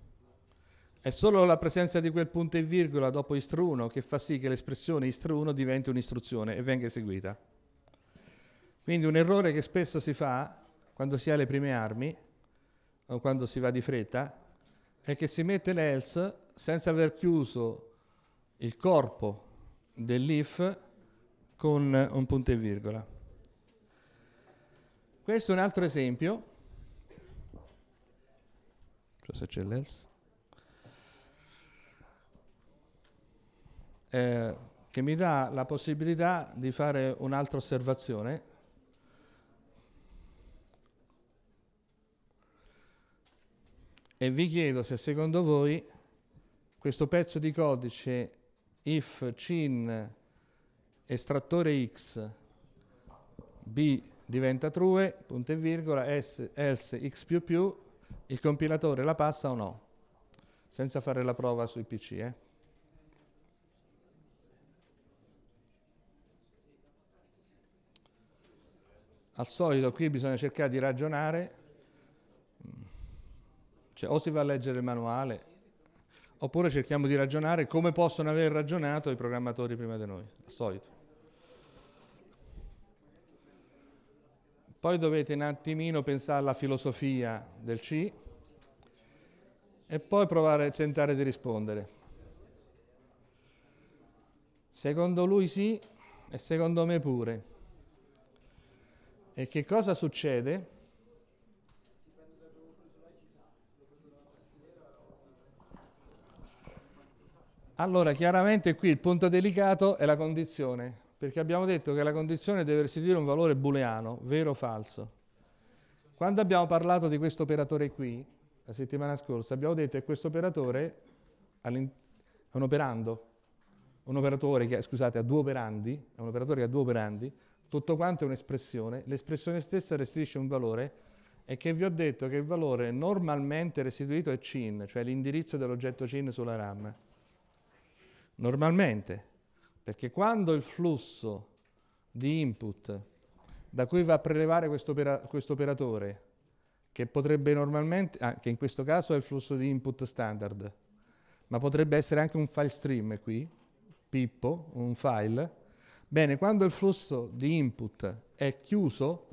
È solo la presenza di quel punto e virgola dopo istru che fa sì che l'espressione istru diventi un'istruzione e venga eseguita. Quindi un errore che spesso si fa quando si ha le prime armi o quando si va di fretta è che si mette l'else senza aver chiuso il corpo dell'if con un punto e virgola. Questo è un altro esempio. se c'è l'else. Eh, che mi dà la possibilità di fare un'altra osservazione. E vi chiedo se secondo voi questo pezzo di codice if cin estrattore x b diventa true, punto e virgola, else, else x il compilatore la passa o no, senza fare la prova sui PC. Eh. Al solito qui bisogna cercare di ragionare, cioè, o si va a leggere il manuale, oppure cerchiamo di ragionare come possono aver ragionato i programmatori prima di noi, al solito. Poi dovete un attimino pensare alla filosofia del C e poi provare a tentare di rispondere. Secondo lui sì e secondo me pure. E che cosa succede? Allora, chiaramente qui il punto delicato è la condizione. Perché abbiamo detto che la condizione deve restituire un valore booleano, vero o falso. Quando abbiamo parlato di questo operatore qui, la settimana scorsa, abbiamo detto che questo operatore è un operando, un operatore che, scusate, ha due operandi, è un operatore che ha due operandi, tutto quanto è un'espressione, l'espressione stessa restituisce un valore e che vi ho detto che il valore normalmente restituito è cin, cioè l'indirizzo dell'oggetto cin sulla RAM. Normalmente. Perché quando il flusso di input da cui va a prelevare questo operatore, che potrebbe normalmente, anche ah, in questo caso è il flusso di input standard, ma potrebbe essere anche un file stream qui, pippo, un file, bene, quando il flusso di input è chiuso,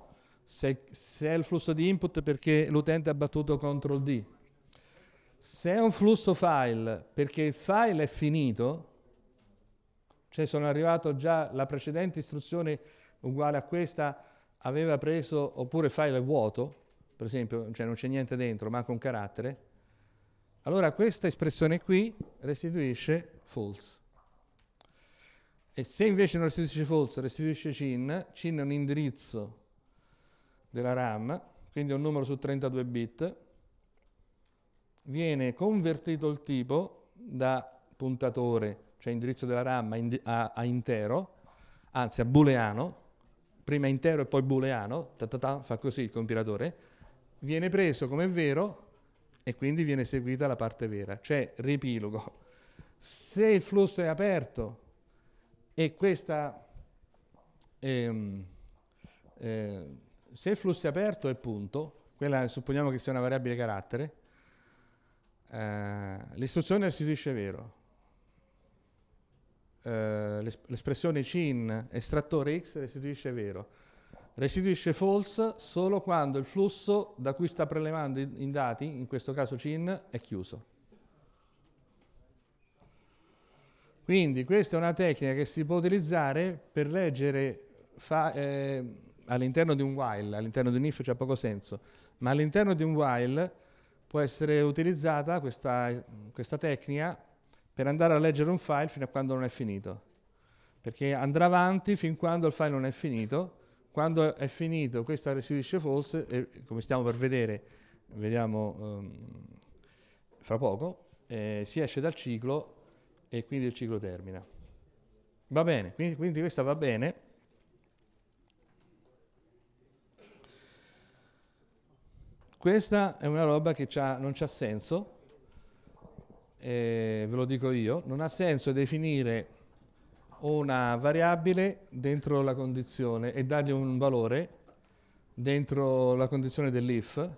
se, se è il flusso di input perché l'utente ha battuto CTRL D, se è un flusso file perché il file è finito, cioè sono arrivato già, la precedente istruzione uguale a questa aveva preso, oppure file vuoto, per esempio, cioè non c'è niente dentro, ma con carattere, allora questa espressione qui restituisce false. E se invece non restituisce false, restituisce cin, cin è un indirizzo della RAM, quindi è un numero su 32 bit, viene convertito il tipo da puntatore cioè indirizzo della RAM a, a, a intero, anzi a booleano, prima intero e poi booleano, ta ta ta, fa così il compilatore, viene preso come vero e quindi viene eseguita la parte vera. Cioè, riepilogo, se il flusso è aperto e questa... Ehm, eh, se il flusso è aperto è punto, quella supponiamo che sia una variabile carattere, eh, l'istruzione restituisce vero, eh, l'espressione cin estrattore x restituisce vero. Restituisce false solo quando il flusso da cui sta prelevando i dati, in questo caso cin, è chiuso. Quindi questa è una tecnica che si può utilizzare per leggere eh, all'interno di un while, all'interno di un if c'è poco senso, ma all'interno di un while può essere utilizzata questa, questa tecnica per andare a leggere un file fino a quando non è finito, perché andrà avanti fin quando il file non è finito, quando è finito questa restituisce false e come stiamo per vedere, vediamo um, fra poco, eh, si esce dal ciclo e quindi il ciclo termina. Va bene, quindi, quindi questa va bene. Questa è una roba che non ha senso, eh, ve lo dico io, non ha senso definire una variabile dentro la condizione e dargli un valore dentro la condizione dell'if,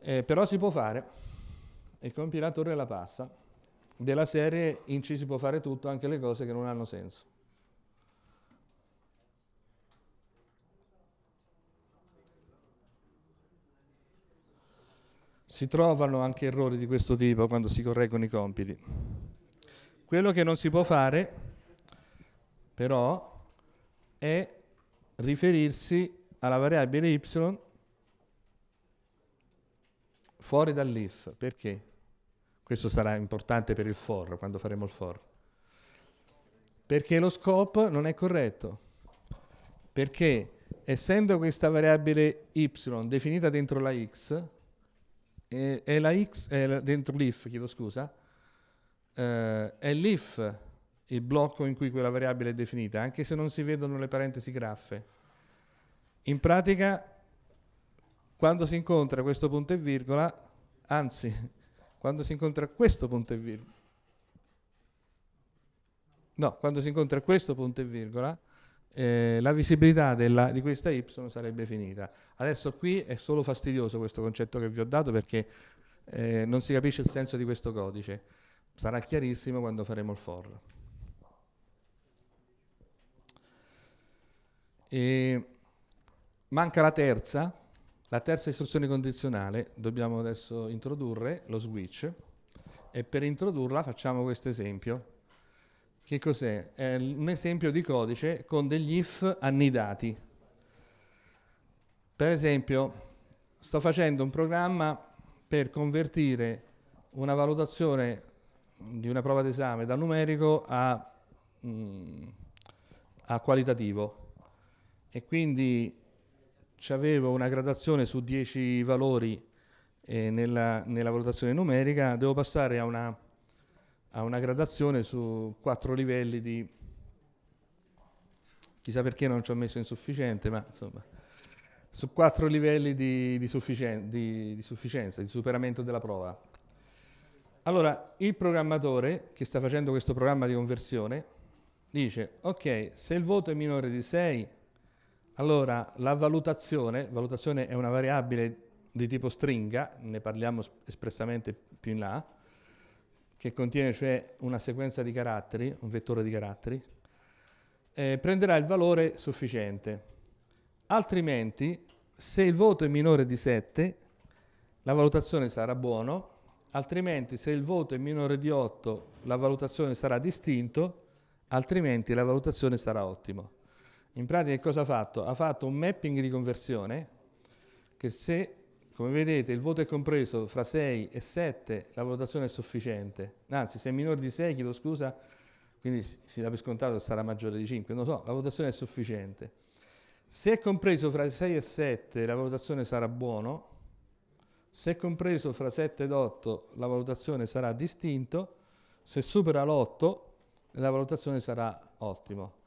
eh, però si può fare, il compilatore la passa, della serie in C si può fare tutto, anche le cose che non hanno senso. Si trovano anche errori di questo tipo quando si correggono i compiti. Quello che non si può fare, però, è riferirsi alla variabile y fuori dall'if. Perché? Questo sarà importante per il for, quando faremo il for. Perché lo scope non è corretto. Perché essendo questa variabile y definita dentro la x, è, è la X, è dentro l'if, chiedo scusa, eh, è l'if il blocco in cui quella variabile è definita, anche se non si vedono le parentesi graffe. In pratica, quando si incontra questo punto e virgola, anzi, quando si incontra questo punto e virgola, no, quando si incontra questo punto e virgola, eh, la visibilità della, di questa Y sarebbe finita. Adesso qui è solo fastidioso questo concetto che vi ho dato perché eh, non si capisce il senso di questo codice. Sarà chiarissimo quando faremo il for. E manca la terza, la terza istruzione condizionale, dobbiamo adesso introdurre lo switch e per introdurla facciamo questo esempio. Che cos'è? È un esempio di codice con degli if annidati. Per esempio, sto facendo un programma per convertire una valutazione di una prova d'esame da numerico a, mh, mm, a qualitativo e quindi avevo una gradazione su 10 valori eh, nella, nella valutazione numerica, devo passare a una ha una gradazione su quattro livelli di... chissà perché non ci ho messo insufficiente, ma insomma, su quattro livelli di, di, sufficien di, di sufficienza, di superamento della prova. Allora, il programmatore che sta facendo questo programma di conversione dice, ok, se il voto è minore di 6, allora, la valutazione, valutazione è una variabile di tipo stringa, ne parliamo espressamente più in là, che contiene cioè una sequenza di caratteri, un vettore di caratteri, eh, prenderà il valore sufficiente. Altrimenti, se il voto è minore di 7, la valutazione sarà buono, altrimenti se il voto è minore di 8, la valutazione sarà distinto, altrimenti la valutazione sarà ottimo. In pratica che cosa ha fatto? Ha fatto un mapping di conversione che se come vedete il voto è compreso fra 6 e 7, la valutazione è sufficiente. Anzi, se è minore di 6, chiedo scusa, quindi si dà per scontato che sarà maggiore di 5, non lo so, la votazione è sufficiente. Se è compreso fra 6 e 7 la valutazione sarà buono, se è compreso fra 7 ed 8 la valutazione sarà distinto, se supera l'8 la valutazione sarà ottimo.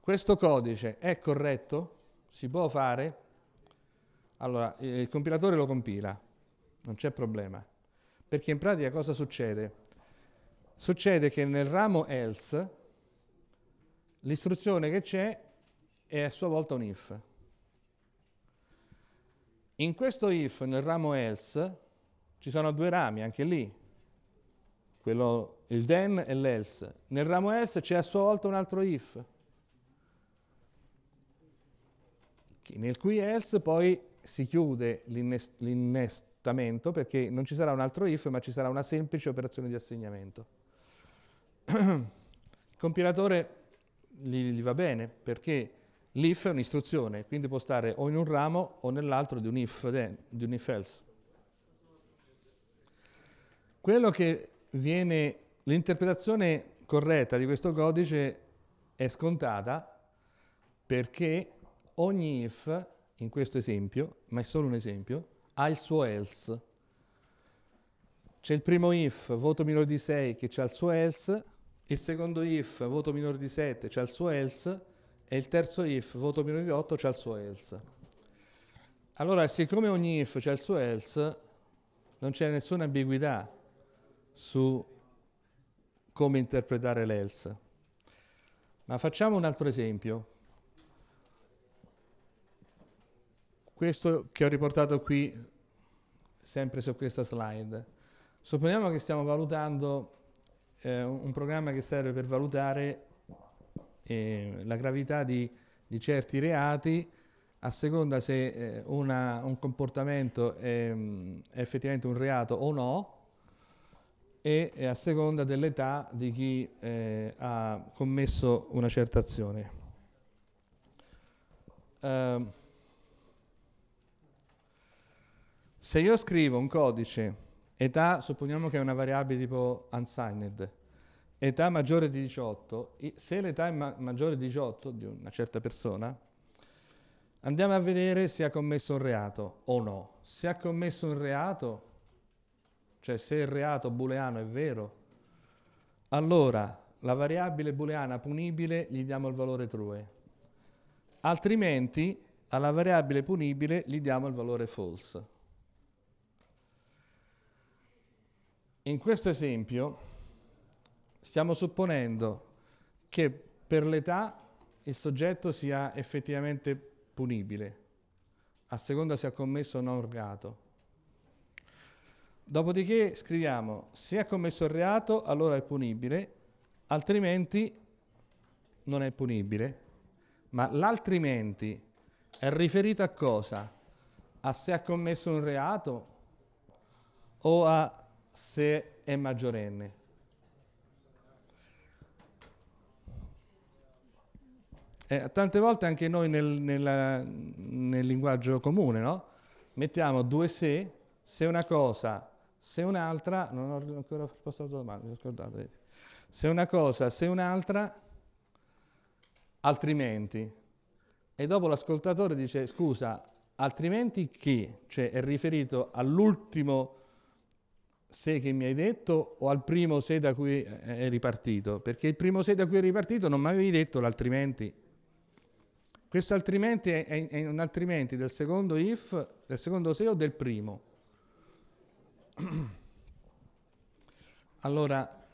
Questo codice è corretto? Si può fare? Allora, il compilatore lo compila, non c'è problema. Perché in pratica cosa succede? Succede che nel ramo else l'istruzione che c'è è a sua volta un if. In questo if, nel ramo else, ci sono due rami, anche lì, quello, il then e l'else. Nel ramo else c'è a sua volta un altro if, nel cui else poi si chiude l'innestamento perché non ci sarà un altro if, ma ci sarà una semplice operazione di assegnamento. Il compilatore gli, gli va bene perché l'if è un'istruzione, quindi può stare o in un ramo o nell'altro di un if, di un if else. Quello che viene, l'interpretazione corretta di questo codice è scontata perché ogni if in questo esempio, ma è solo un esempio, ha il suo else. C'è il primo if, voto minore di 6, che ha il suo else, il secondo if, voto minore di 7, ha il suo else, e il terzo if, voto minore di 8, ha il suo else. Allora, siccome ogni if ha il suo else, non c'è nessuna ambiguità su come interpretare l'else. Ma facciamo un altro esempio. questo che ho riportato qui, sempre su questa slide. Supponiamo che stiamo valutando eh, un programma che serve per valutare eh, la gravità di, di, certi reati a seconda se eh, una, un comportamento è, è, effettivamente un reato o no e, a seconda dell'età di chi eh, ha commesso una certa azione. Uh, Se io scrivo un codice, età, supponiamo che è una variabile tipo unsigned, età maggiore di 18, se l'età è ma- maggiore di 18 di una certa persona, andiamo a vedere se ha commesso un reato o no. Se ha commesso un reato, cioè se il reato booleano è vero, allora la variabile booleana punibile gli diamo il valore true, altrimenti alla variabile punibile gli diamo il valore false. In questo esempio stiamo supponendo che per l'età il soggetto sia effettivamente punibile, a seconda se ha commesso o no un reato. Dopodiché scriviamo, se ha commesso il reato allora è punibile, altrimenti non è punibile. Ma l'altrimenti è riferito a cosa? A se ha commesso un reato o a se è maggiorenne. Eh, tante volte anche noi nel, nella, nel linguaggio comune, no? Mettiamo due se, se una cosa, se un'altra, non ho ancora spostato la domanda, mi scordate, se una cosa, se un'altra, altrimenti. E dopo l'ascoltatore dice, scusa, altrimenti chi? Cioè è riferito all'ultimo se che mi hai detto o al primo se da cui è ripartito? Perché il primo se da cui è ripartito non mi avevi detto l'altrimenti. Questo altrimenti è, è un altrimenti del secondo if, del secondo se o del primo. Allora,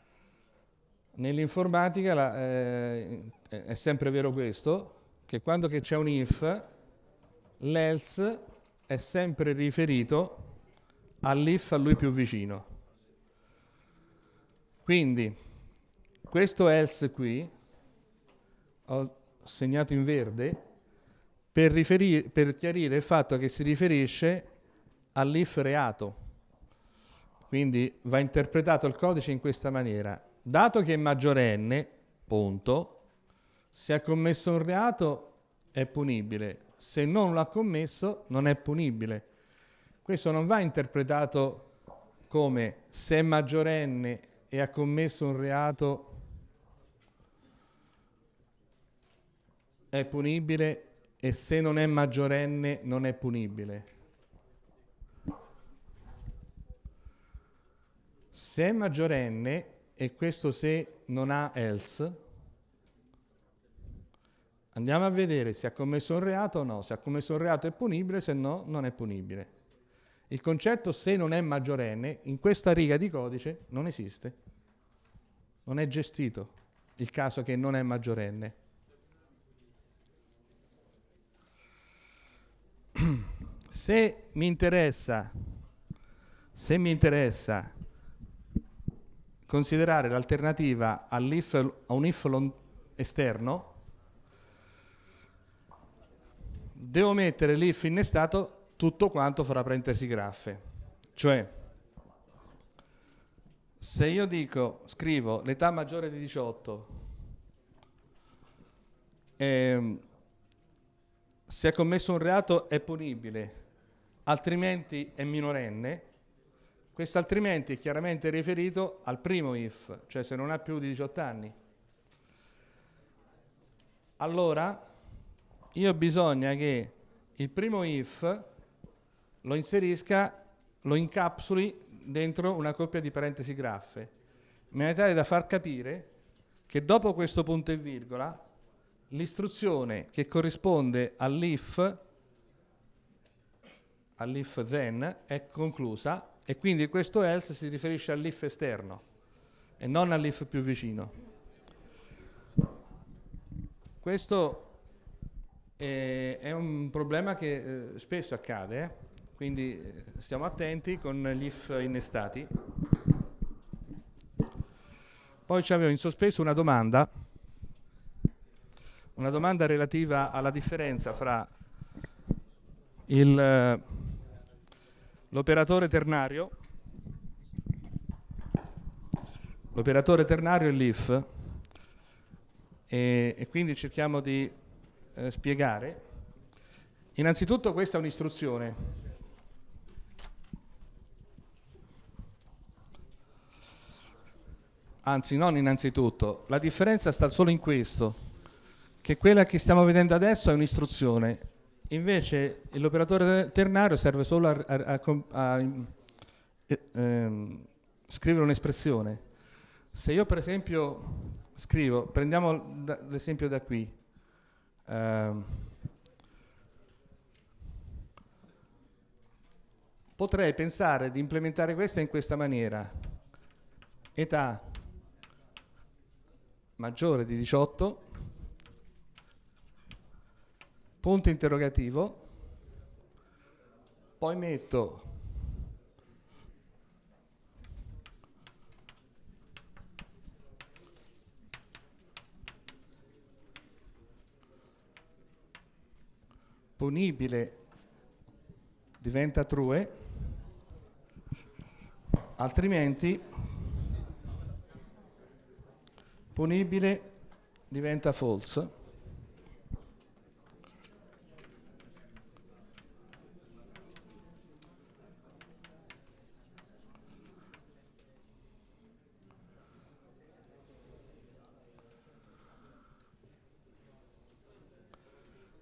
nell'informatica la, eh, è sempre vero questo, che quando che c'è un if, l'else è sempre riferito all'if a lui più vicino. Quindi, questo else qui, ho segnato in verde, per, riferire, per chiarire il fatto che si riferisce all'if reato. Quindi va interpretato il codice in questa maniera. Dato che è maggiorenne, punto, se ha commesso un reato è punibile, se non l'ha commesso non è punibile. Questo non va interpretato come se è maggiorenne e ha commesso un reato è punibile e se non è maggiorenne non è punibile. Se è maggiorenne, e questo se non ha else, andiamo a vedere se ha commesso un reato o no. Se ha commesso un reato è punibile, se no non è punibile. Il concetto se non è maggiorenne in questa riga di codice non esiste, non è gestito il caso che non è maggiorenne. Se mi interessa, se mi interessa considerare l'alternativa a un if esterno, devo mettere l'if innestato tutto quanto fra parentesi graffe. Cioè, se io dico, scrivo l'età maggiore di 18, ehm, se ha commesso un reato è punibile, altrimenti è minorenne, questo altrimenti è chiaramente riferito al primo if, cioè se non ha più di 18 anni. Allora, io bisogna che il primo if lo inserisca, lo incapsuli dentro una coppia di parentesi graffe, in maniera tale da far capire che dopo questo punto e virgola l'istruzione che corrisponde all'if, all'if then, è conclusa e quindi questo else si riferisce all'if esterno e non all'if più vicino. Questo è un problema che eh, spesso accade. Eh? Quindi eh, stiamo attenti con gli if innestati. Poi avevo in sospeso una domanda, una domanda relativa alla differenza fra eh, l'operatore ternario, l'operatore ternario e l'if, e, e quindi cerchiamo di eh, spiegare. Innanzitutto questa è un'istruzione, anzi non innanzitutto, la differenza sta solo in questo, che quella che stiamo vedendo adesso è un'istruzione, invece l'operatore ternario serve solo a, a, a, a ehm, ehm, scrivere un'espressione. Se io per esempio scrivo, prendiamo l'esempio da qui, ehm, potrei pensare di implementare questa in questa maniera, età maggiore di 18, punto interrogativo, poi metto punibile diventa true, altrimenti disponibile diventa false.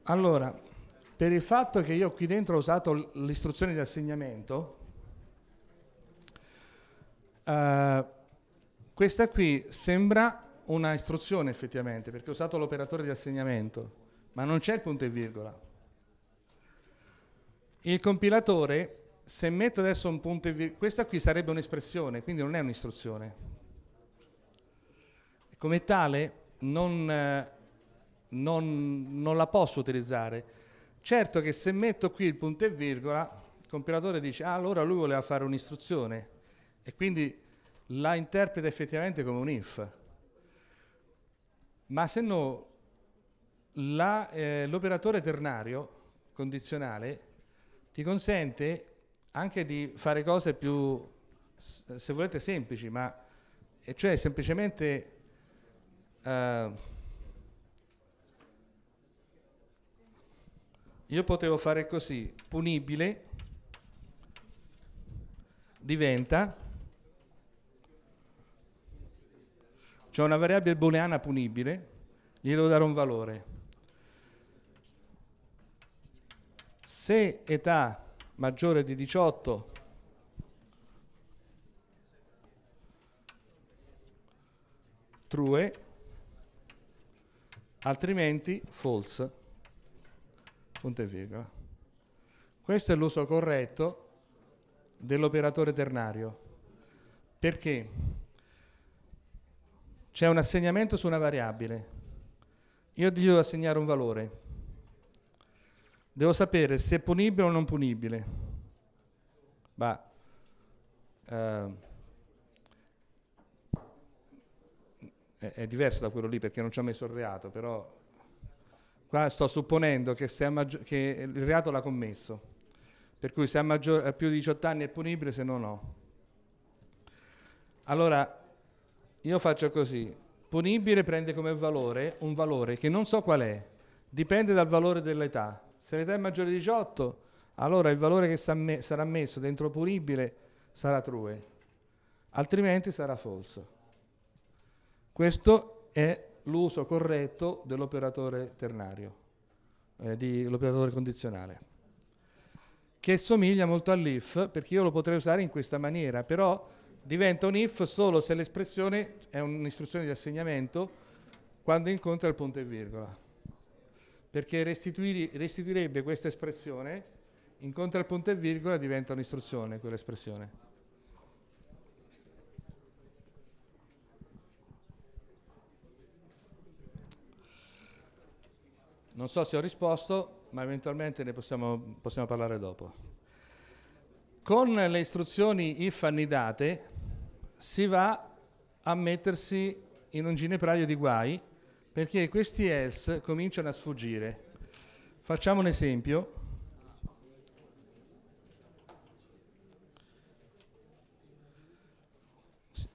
Allora, per il fatto che io qui dentro ho usato l'istruzione di assegnamento, uh, questa qui sembra una istruzione effettivamente, perché ho usato l'operatore di assegnamento, ma non c'è il punto e virgola. Il compilatore, se metto adesso un punto e virgola, questa qui sarebbe un'espressione, quindi non è un'istruzione. Come tale non, non, non la posso utilizzare. Certo che se metto qui il punto e virgola, il compilatore dice, ah, allora lui voleva fare un'istruzione, e quindi la interpreta effettivamente come un if ma se no eh, l'operatore eh, ternario condizionale ti consente anche di fare cose più, se volete, semplici, ma cioè semplicemente eh, io potevo fare così, punibile diventa C'è una variabile booleana punibile, gli devo dare un valore. Se età maggiore di 18 true, altrimenti false, punto e virgola. Questo è l'uso corretto dell'operatore ternario. Perché? C'è un assegnamento su una variabile. Io gli devo assegnare un valore. Devo sapere se è punibile o non punibile. Ma, eh, è, diverso da quello lì perché non ci ho messo il reato, però qua sto supponendo che, maggior, che, il reato l'ha commesso, per cui se ha, maggior, ha più di 18 anni è punibile, se no no. Allora, io faccio così, punibile prende come valore un valore che non so qual è, dipende dal valore dell'età. Se l'età è maggiore di 18, allora il valore che sarà messo dentro punibile sarà true, altrimenti sarà falso. Questo è l'uso corretto dell'operatore ternario, eh, dell'operatore condizionale, che somiglia molto all'if, perché io lo potrei usare in questa maniera, però diventa un if solo se l'espressione è un'istruzione di assegnamento quando incontra il punto e virgola, perché restituirebbe questa espressione, incontra il punto e virgola diventa un'istruzione quell'espressione. Non so se ho risposto, ma eventualmente ne possiamo, possiamo parlare dopo. Con le istruzioni if annidate si va a mettersi in un ginepraio di guai perché questi else cominciano a sfuggire. Facciamo un esempio.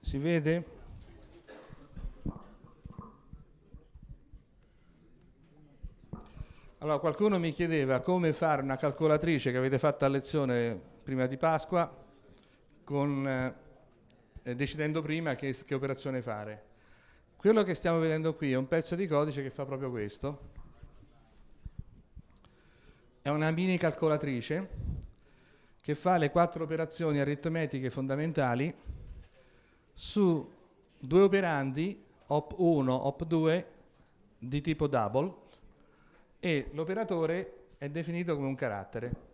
Si vede? Allora, qualcuno mi chiedeva come fare una calcolatrice che avete fatto a lezione prima di Pasqua, con, eh, eh, decidendo prima che, che operazione fare. Quello che stiamo vedendo qui è un pezzo di codice che fa proprio questo. È una mini calcolatrice che fa le quattro operazioni aritmetiche fondamentali su due operandi op1, op2 di tipo double e l'operatore è definito come un carattere.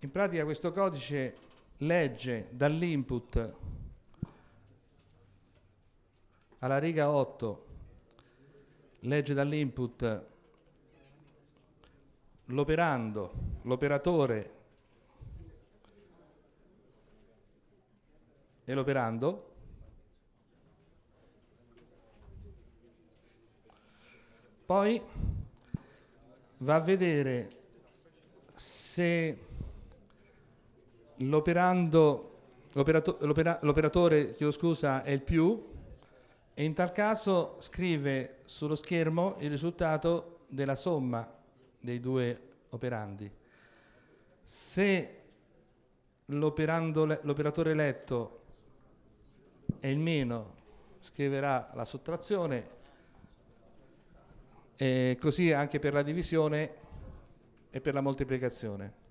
In pratica questo codice legge dall'input alla riga 8, legge dall'input l'operando, l'operatore e l'operando poi va a vedere se l'opera, l'operatore scusa, è il più e in tal caso scrive sullo schermo il risultato della somma dei due operandi. Se l'operatore letto è il meno, scriverà la sottrazione, e così anche per la divisione e per la moltiplicazione.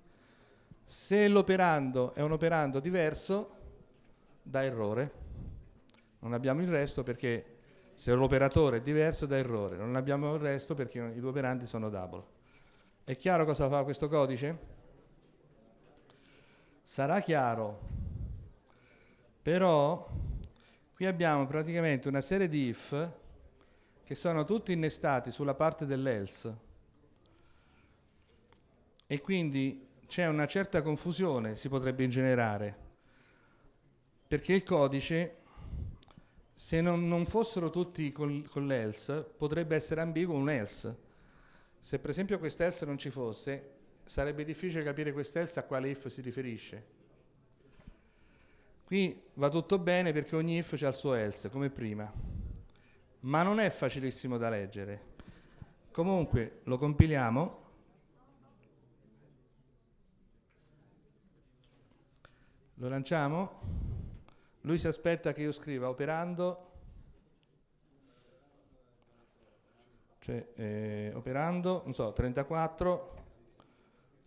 Se l'operando è un operando diverso, da errore. Non abbiamo il resto perché se l'operatore è diverso da errore, non abbiamo il resto perché i due operandi sono double. È chiaro cosa fa questo codice? Sarà chiaro, però qui abbiamo praticamente una serie di if che sono tutti innestati sulla parte dell'else e quindi c'è una certa confusione si potrebbe generare perché il codice se non, non fossero tutti col, con l'else potrebbe essere ambiguo un else se per esempio quest'else non ci fosse sarebbe difficile capire quest'else a quale if si riferisce qui va tutto bene perché ogni if ha il suo else come prima ma non è facilissimo da leggere comunque lo compiliamo Lo lanciamo? Lui si aspetta che io scriva operando, cioè, eh, operando, non so, 34,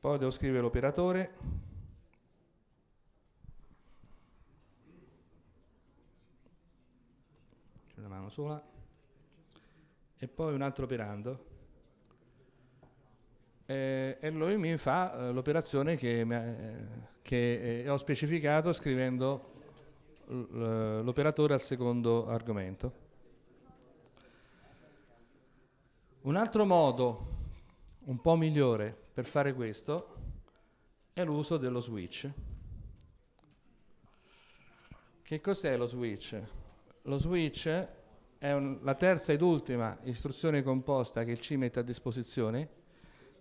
poi devo scrivere l'operatore, una mano sola, e poi un altro operando. Eh, e lui mi fa eh, l'operazione che, mi ha, eh, che eh, ho specificato scrivendo l'operatore al secondo argomento. Un altro modo un po' migliore per fare questo è l'uso dello switch. Che cos'è lo switch? Lo switch è un, la terza ed ultima istruzione composta che il C mette a disposizione.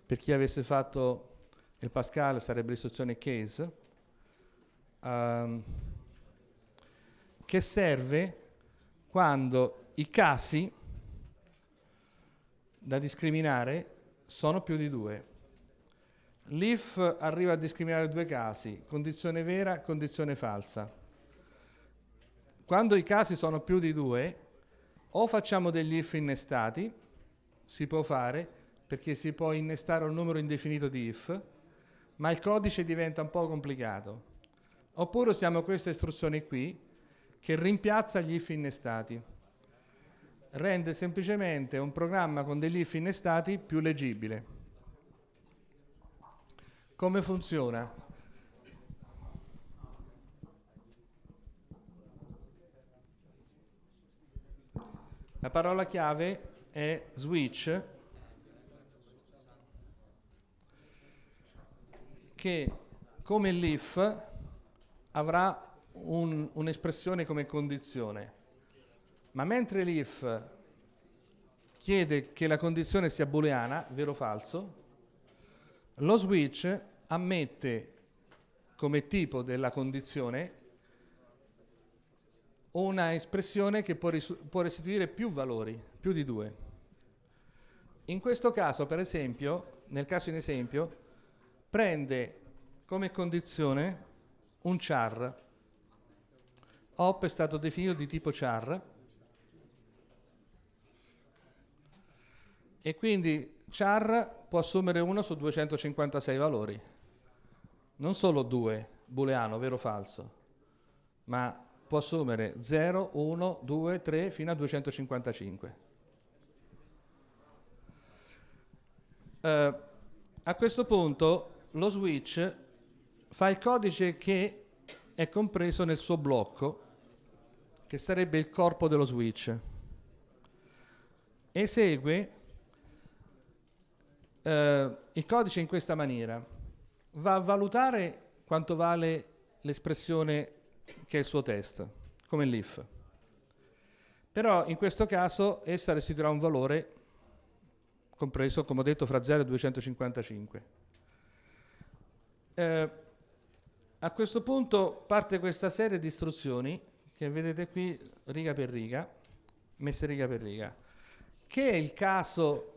Per chi avesse fatto il Pascal sarebbe l'istruzione case, um, che serve quando i casi da discriminare sono più di due. L'IF arriva a discriminare due casi, condizione vera, e condizione falsa. Quando i casi sono più di due, o facciamo degli if innestati, si può fare, perché si può innestare un numero indefinito di if, ma il codice diventa un po' complicato. Oppure usiamo questa istruzione qui che rimpiazza gli if innestati. Rende semplicemente un programma con degli if innestati più leggibile. Come funziona? La parola chiave è switch che come l'if avrà un, un'espressione come condizione. Ma mentre l'if chiede che la condizione sia booleana, vero o falso, lo switch ammette come tipo della condizione una espressione che può, risu- può restituire più valori, più di due. In questo caso, per esempio, nel caso in esempio, prende come condizione un char. Op è stato definito di tipo char e quindi char può assumere 1 su 256 valori, non solo 2, booleano, vero o falso, ma può assumere 0, 1, 2, 3 fino a 255. Uh, eh, a questo punto lo switch fa il codice che è compreso nel suo blocco, che sarebbe il corpo dello switch. Esegue eh, il codice in questa maniera. Va a valutare quanto vale l'espressione che è il suo test, come l'if. Però in questo caso essa restituirà un valore compreso, come ho detto, fra 0 e 255. Eh, a questo punto parte questa serie di istruzioni che vedete qui riga per riga, messe riga per riga, che è il caso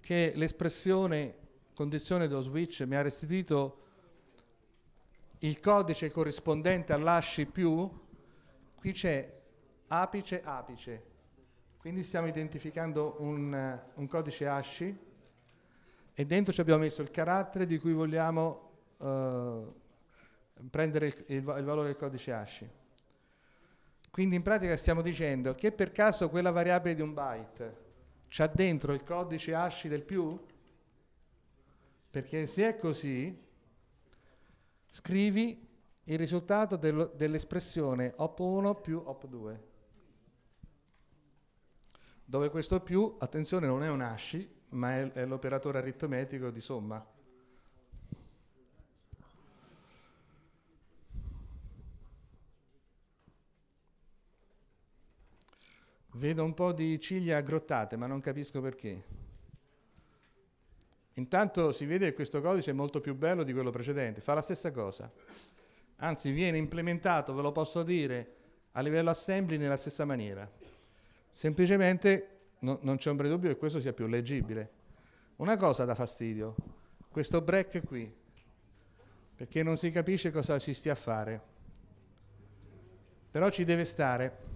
che l'espressione condizione dello switch mi ha restituito il codice corrispondente all'asci più, qui c'è apice apice, quindi stiamo identificando un, un codice asci e dentro ci abbiamo messo il carattere di cui vogliamo... Uh, prendere il, il, il valore del codice asci. Quindi in pratica stiamo dicendo che per caso quella variabile di un byte c'ha dentro il codice asci del più? Perché se è così, scrivi il risultato dello, dell'espressione op1 più op2, dove questo più, attenzione, non è un asci, ma è, è l'operatore aritmetico di somma. Vedo un po' di ciglia aggrottate, ma non capisco perché. Intanto si vede che questo codice è molto più bello di quello precedente, fa la stessa cosa. Anzi, viene implementato, ve lo posso dire, a livello assembly nella stessa maniera. Semplicemente no, non c'è ombra di dubbio che questo sia più leggibile. Una cosa dà fastidio, questo break qui, perché non si capisce cosa ci stia a fare. Però ci deve stare.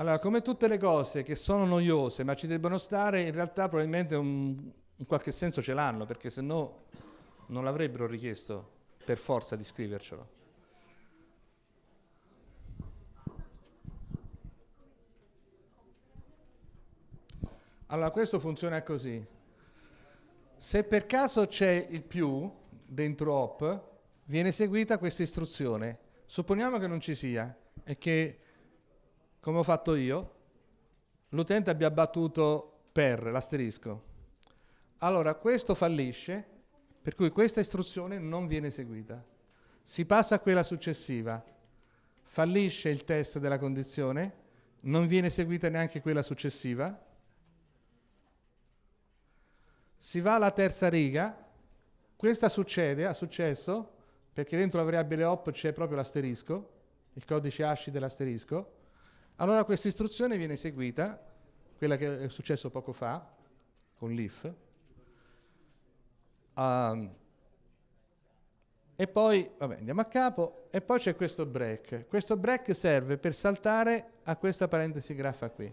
Allora, come tutte le cose che sono noiose ma ci debbono stare, in realtà probabilmente un, in qualche senso ce l'hanno, perché se no non l'avrebbero richiesto per forza di scrivercelo. Allora, questo funziona così. Se per caso c'è il più dentro op, viene eseguita questa istruzione. Supponiamo che non ci sia e che come ho fatto io, l'utente abbia battuto per l'asterisco. Allora questo fallisce, per cui questa istruzione non viene eseguita. Si passa a quella successiva, fallisce il test della condizione, non viene eseguita neanche quella successiva. Si va alla terza riga, questa succede, ha successo, perché dentro la variabile op c'è proprio l'asterisco, il codice asci dell'asterisco, allora questa istruzione viene eseguita, quella che è successo poco fa con l'if, um, ehm, e poi, vabbè, andiamo a capo, e poi c'è questo break. Questo break serve per saltare a questa parentesi graffa qui.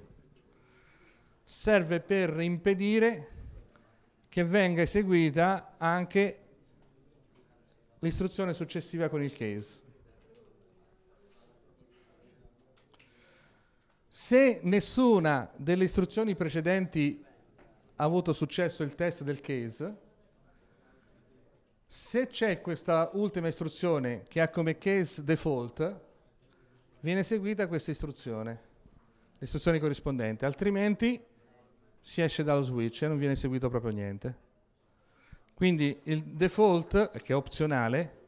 Serve per impedire che venga eseguita anche l'istruzione successiva con il case. Se nessuna delle istruzioni precedenti ha avuto successo il test del case, se c'è questa ultima istruzione che ha come case default, viene seguita questa istruzione, l'istruzione corrispondente, altrimenti si esce dallo switch e non viene seguito proprio niente. Quindi il default, che è opzionale,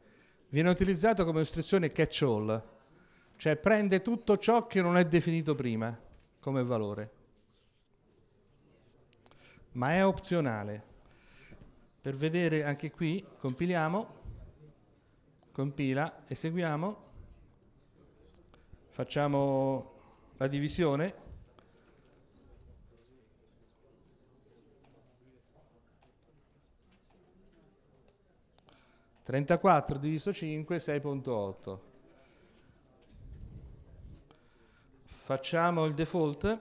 viene utilizzato come istruzione catch-all, cioè prende tutto ciò che non è definito prima come valore. Ma è opzionale. Per vedere anche qui, compiliamo, compila, eseguiamo, facciamo la divisione. Trentaquattro diviso 5, 6.8. Facciamo il default.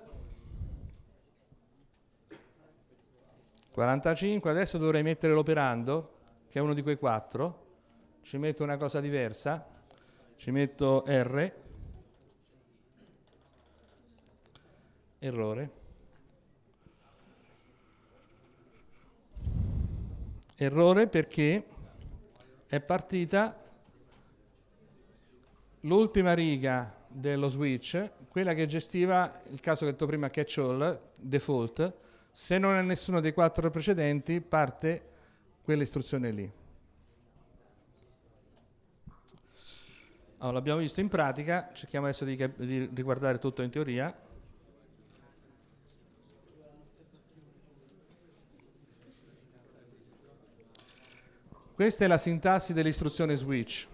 45, adesso dovrei mettere l'operando, che è uno di quei quattro. Ci metto una cosa diversa, ci metto R. Errore. Errore perché è partita l'ultima riga dello switch, quella che gestiva il caso che ho detto prima, catch all, default, se non è nessuno dei quattro precedenti parte quell'istruzione lì. Allora, l'abbiamo visto in pratica, cerchiamo adesso di, di riguardare tutto in teoria. Questa è la sintassi dell'istruzione switch.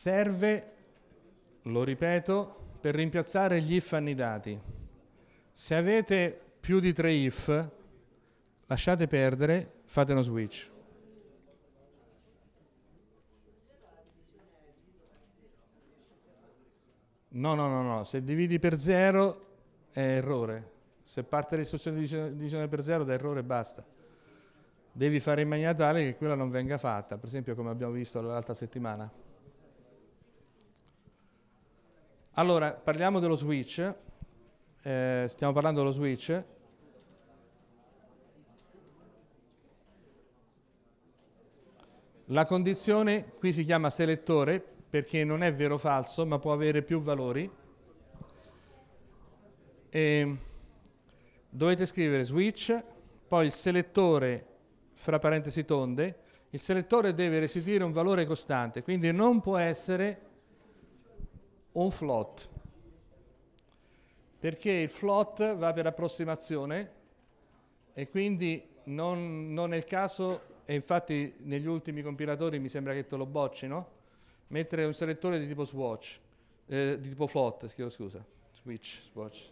serve, lo ripeto, per rimpiazzare gli if annidati. Se avete più di tre if, lasciate perdere, fate uno switch. No, no, no, no, se dividi per zero è errore. Se parte l'istruzione di divisione per zero da errore basta. Devi fare in maniera tale che quella non venga fatta, per esempio come abbiamo visto l'altra settimana. Allora, parliamo dello switch, eh, stiamo parlando dello switch. La condizione qui si chiama selettore perché non è vero o falso, ma può avere più valori. E dovete scrivere switch, poi il selettore fra parentesi tonde, il selettore deve restituire un valore costante, quindi non può essere un float, perché il float va per approssimazione e quindi non, non è il caso, e infatti negli ultimi compilatori mi sembra che te lo boccino, mettere un selettore di tipo swatch, eh, di tipo float, scrivo scusa, switch, swatch.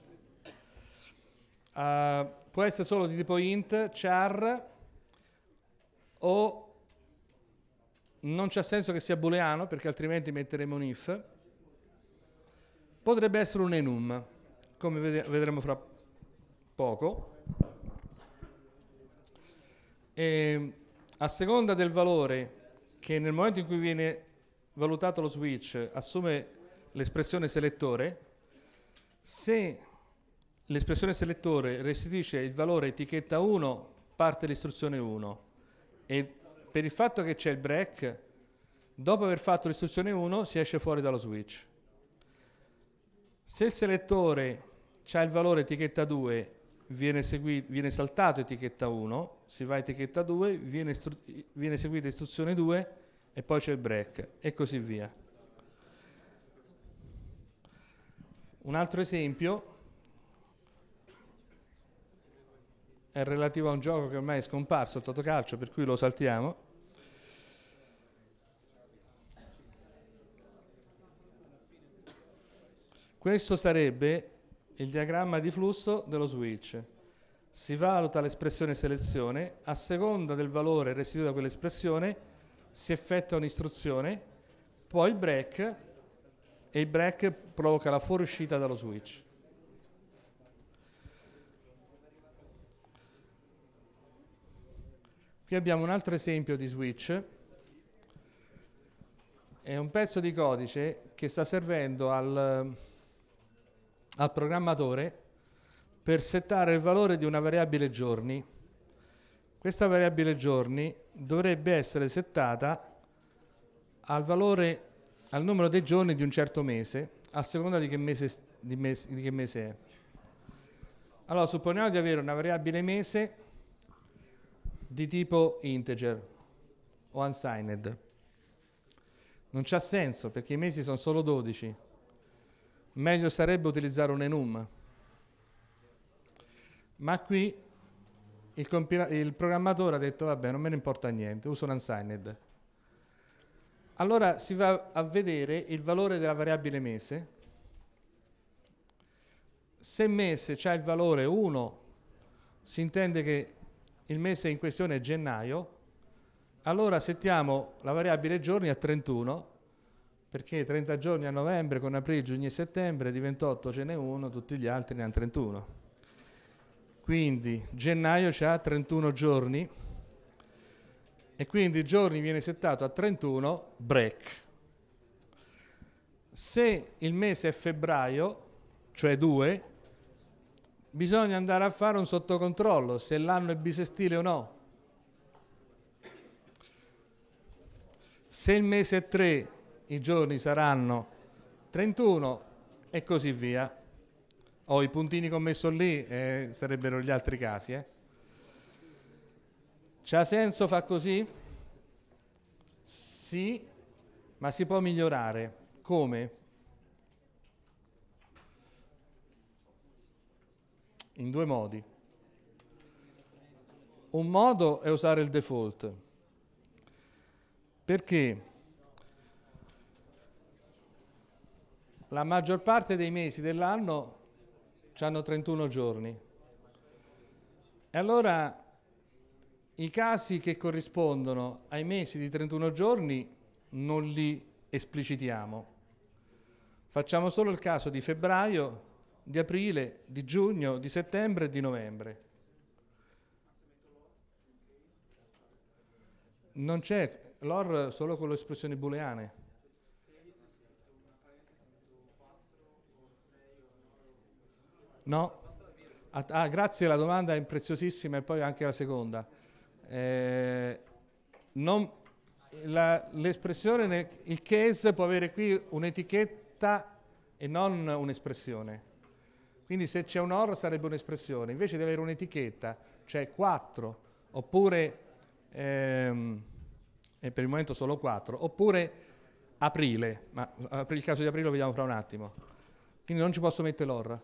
Uh, può essere solo di tipo int, char o non c'è senso che sia booleano perché altrimenti metteremo un if Potrebbe essere un enum, come vedremo fra poco. E a seconda del valore che nel momento in cui viene valutato lo switch assume l'espressione selettore, se l'espressione selettore restituisce il valore etichetta 1 parte l'istruzione 1 e per il fatto che c'è il break, dopo aver fatto l'istruzione 1 si esce fuori dallo switch. Se il selettore ha il valore etichetta 2, viene, seguito, viene saltato etichetta 1, si va a etichetta 2, viene, istru- viene seguita istruzione 2 e poi c'è il break e così via. Un altro esempio è relativo a un gioco che ormai è scomparso, il Totocalcio, per cui lo saltiamo. Questo sarebbe il diagramma di flusso dello switch. Si valuta l'espressione selezione, a seconda del valore restituito da quell'espressione si effettua un'istruzione, poi il break e il break provoca la fuoriuscita dallo switch. Qui abbiamo un altro esempio di switch, è un pezzo di codice che sta servendo al al programmatore per settare il valore di una variabile giorni. Questa variabile giorni dovrebbe essere settata al valore, al numero dei giorni di un certo mese, a seconda di che mese, di mese, di che mese è. Allora, supponiamo di avere una variabile mese di tipo integer o unsigned. Non c'ha senso perché i mesi sono solo 12 meglio sarebbe utilizzare un enum. Ma qui il, il programmatore ha detto, vabbè, non me ne importa niente, uso un unsigned. Allora si va a vedere il valore della variabile mese. Se mese ha il valore 1, si intende che il mese in questione è gennaio, allora settiamo la variabile giorni a 31 perché 30 giorni a novembre con aprile, giugno e settembre di 28 ce n'è uno, tutti gli altri ne hanno 31. Quindi gennaio ha 31 giorni e quindi i giorni viene settato a 31 break. Se il mese è febbraio, cioè 2, bisogna andare a fare un sottocontrollo se l'anno è bisestile o no. Se il mese è 3 i giorni saranno 31 e così via. Ho i puntini che ho messo lì, eh, sarebbero gli altri casi. Eh. C'ha senso fa così? Sì, ma si può migliorare. Come? In due modi. Un modo è usare il default. Perché? La maggior parte dei mesi dell'anno hanno 31 giorni. E allora i casi che corrispondono ai mesi di 31 giorni non li esplicitiamo. Facciamo solo il caso di febbraio, di aprile, di giugno, di settembre e di novembre. Non c'è l'OR solo con le espressioni booleane. No? Ah, ah, grazie, la domanda è preziosissima e poi anche la seconda. Eh, non, la, l'espressione, nel, il case può avere qui un'etichetta e non un'espressione. Quindi se c'è un or sarebbe un'espressione, invece di avere un'etichetta, cioè 4, oppure, ehm, e per il momento solo 4, oppure aprile, ma il caso di aprile lo vediamo fra un attimo. Quindi non ci posso mettere l'or.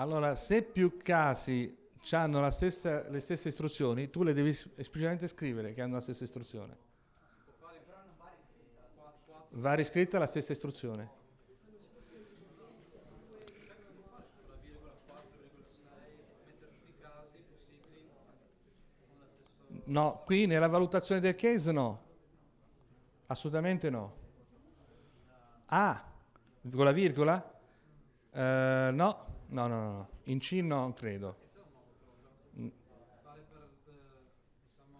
Allora, se più casi hanno stessa, le stesse istruzioni, tu le devi esplicitamente scrivere che hanno la stessa istruzione. Va riscritta la stessa istruzione. No, qui nella valutazione del case no. Assolutamente no. Ah, con la virgola? Eh, no. no. No, no, no, in C non credo. Fare per eh, diciamo,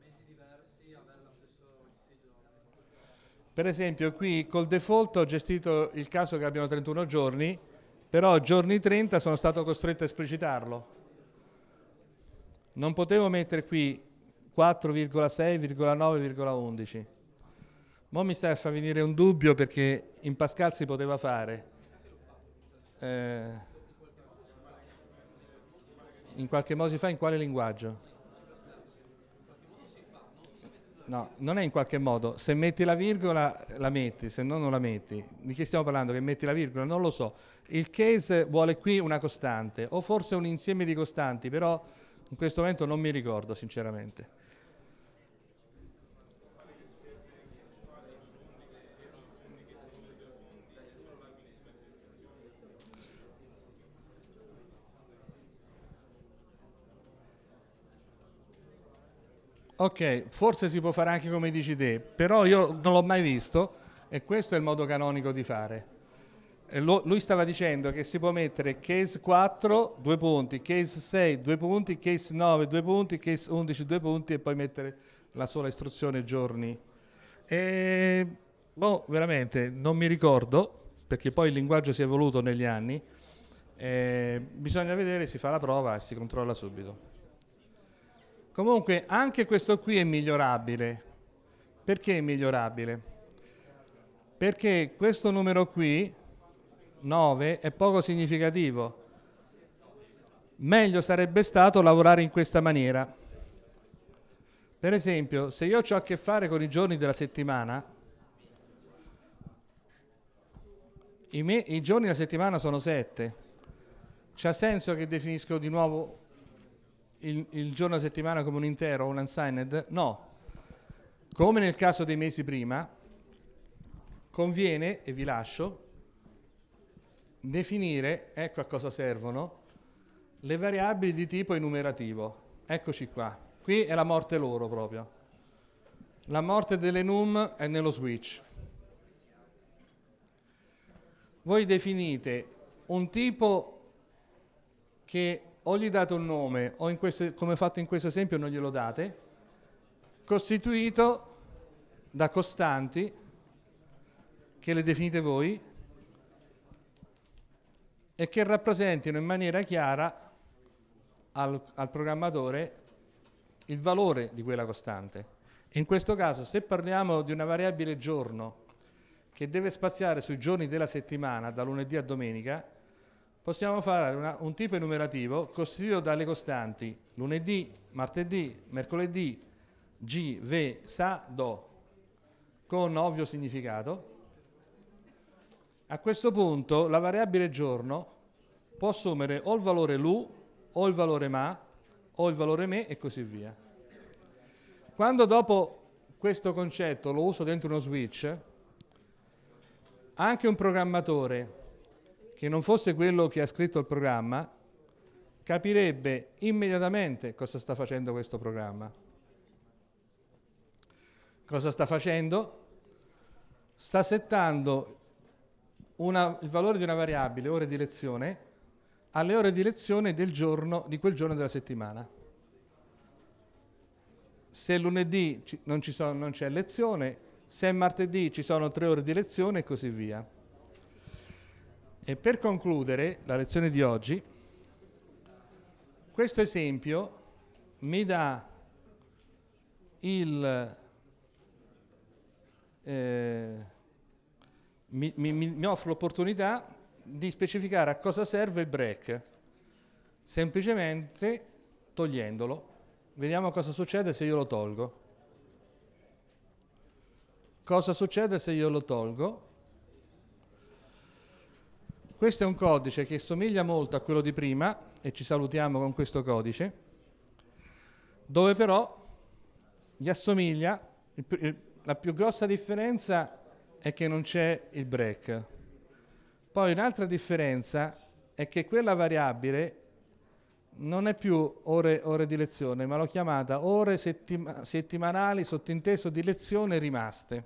mesi diversi avere lo stesso Per esempio qui col default ho gestito il caso che abbiamo 31 giorni, però giorni 30 sono stato costretto a esplicitarlo. Non potevo mettere qui 4,6,9,11. Mo mi sta a far venire un dubbio perché in Pascal si poteva fare eh, in qualche modo si fa in quale linguaggio? No, non è in qualche modo, se metti la virgola la metti, se no non la metti. Di chi stiamo parlando? Che metti la virgola? Non lo so. Il case vuole qui una costante, o forse un insieme di costanti, però in questo momento non mi ricordo sinceramente. Ok, forse si può fare anche come dici te, però io non l'ho mai visto e questo è il modo canonico di fare. Lo, lui stava dicendo che si può mettere case 4, due punti, case 6, due punti, case 9, due punti, case 11, due punti e poi mettere la sola istruzione giorni. E, boh, veramente, non mi ricordo, perché poi il linguaggio si è evoluto negli anni. Eh, bisogna vedere, si fa la prova e si controlla subito. Comunque anche questo qui è migliorabile. Perché è migliorabile? Perché questo numero qui, 9, è poco significativo. Meglio sarebbe stato lavorare in questa maniera. Per esempio, se io ho a che fare con i giorni della settimana, i, me, i giorni della settimana sono 7. C'ha senso che definisco di nuovo il, il giorno a settimana come un intero, un unsigned? No. Come nel caso dei mesi prima, conviene, e vi lascio, definire, ecco a cosa servono, le variabili di tipo enumerativo. Eccoci qua. Qui è la morte loro proprio. La morte delle num è nello switch. Voi definite un tipo che o gli date un nome, o questo, come fatto in questo esempio non glielo date, costituito da costanti che le definite voi e che rappresentino in maniera chiara al, al programmatore il valore di quella costante. In questo caso, se parliamo di una variabile giorno che deve spaziare sui giorni della settimana, da lunedì a domenica, possiamo fare una, un tipo enumerativo costituito dalle costanti lunedì, martedì, mercoledì, G, ve, Sa, Do, con ovvio significato. A questo punto la variabile giorno può assumere o il valore lu, o il valore ma, o il valore me e così via. Quando dopo questo concetto lo uso dentro uno switch, anche un programmatore che non fosse quello che ha scritto il programma, capirebbe immediatamente cosa sta facendo questo programma. Cosa sta facendo? Sta settando una, il valore di una variabile, ore di lezione, alle ore di lezione del giorno, di quel giorno della settimana. Se lunedì non, ci sono, non c'è lezione, se martedì ci sono tre ore di lezione e così via. E per concludere la lezione di oggi, questo esempio mi dà il... Eh, mi, mi, mi offre l'opportunità di specificare a cosa serve il break, semplicemente togliendolo. Vediamo cosa succede se io lo tolgo. Cosa succede se io lo tolgo? Questo è un codice che somiglia molto a quello di prima, e ci salutiamo con questo codice, dove però gli assomiglia, il, il, la più grossa differenza è che non c'è il break. Poi un'altra differenza è che quella variabile non è più ore, ore di lezione, ma l'ho chiamata ore settima, settimanali sottinteso di lezione rimaste.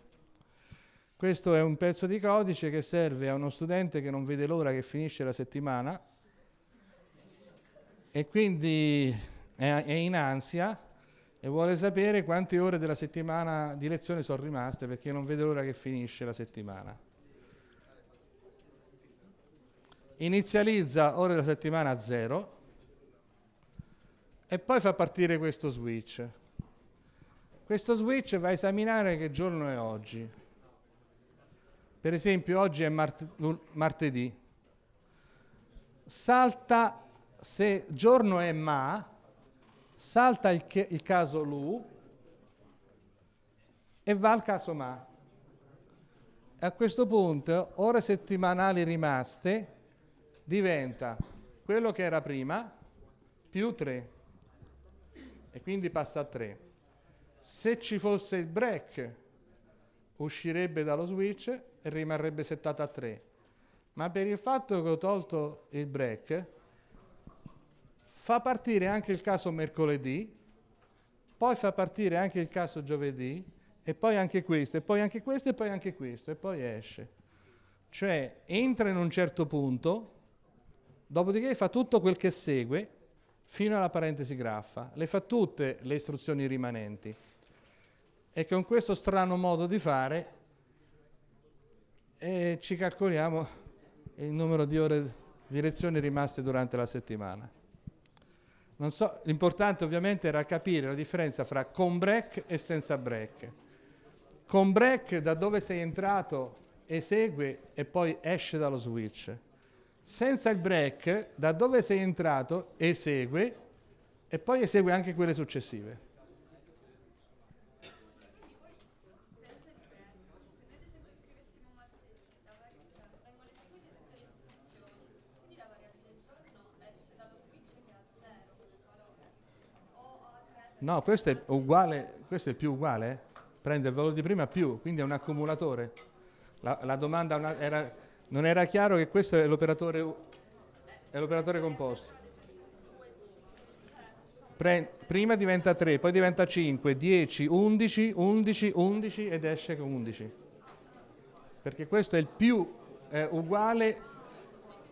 Questo è un pezzo di codice che serve a uno studente che non vede l'ora che finisce la settimana e quindi è, è in ansia e vuole sapere quante ore della settimana di lezione sono rimaste perché non vede l'ora che finisce la settimana. Inizializza ore della settimana a zero e poi fa partire questo switch. Questo switch va a esaminare che giorno è oggi. Per esempio oggi è mart martedì. Salta, se giorno è ma, salta il, il caso lu e va al caso ma. A questo punto, ore settimanali rimaste, diventa quello che era prima più 3 e quindi passa a 3. Se ci fosse il break uscirebbe dallo switch e rimarrebbe settata a 3. Ma per il fatto che ho tolto il break, fa partire anche il caso mercoledì, poi fa partire anche il caso giovedì, e poi anche questo, e poi anche questo, e poi anche questo, e poi esce. Cioè entra in un certo punto, dopodiché fa tutto quel che segue fino alla parentesi graffa, le fa tutte le istruzioni rimanenti e con questo strano modo di fare eh, ci calcoliamo il numero di ore di lezioni rimaste durante la settimana. So, l'importante ovviamente era capire la differenza fra con break e senza break. Con break da dove sei entrato esegue e poi esce dallo switch. Senza il break da dove sei entrato esegue e poi esegue anche quelle successive. No, questo è uguale, questo è più uguale, prende il valore di prima più, quindi è un accumulatore. La, la domanda una, era, non era chiaro che questo è l'operatore, è l'operatore composto. Pre, prima diventa 3, poi diventa 5, 10, 11, 11, 11 ed esce con 11. Perché questo è il più è uguale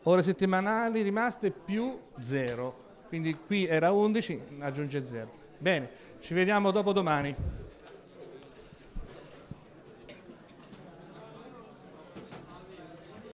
ore settimanali rimaste più 0. Quindi qui era 11, aggiunge 0. Bene, ci vediamo dopo domani.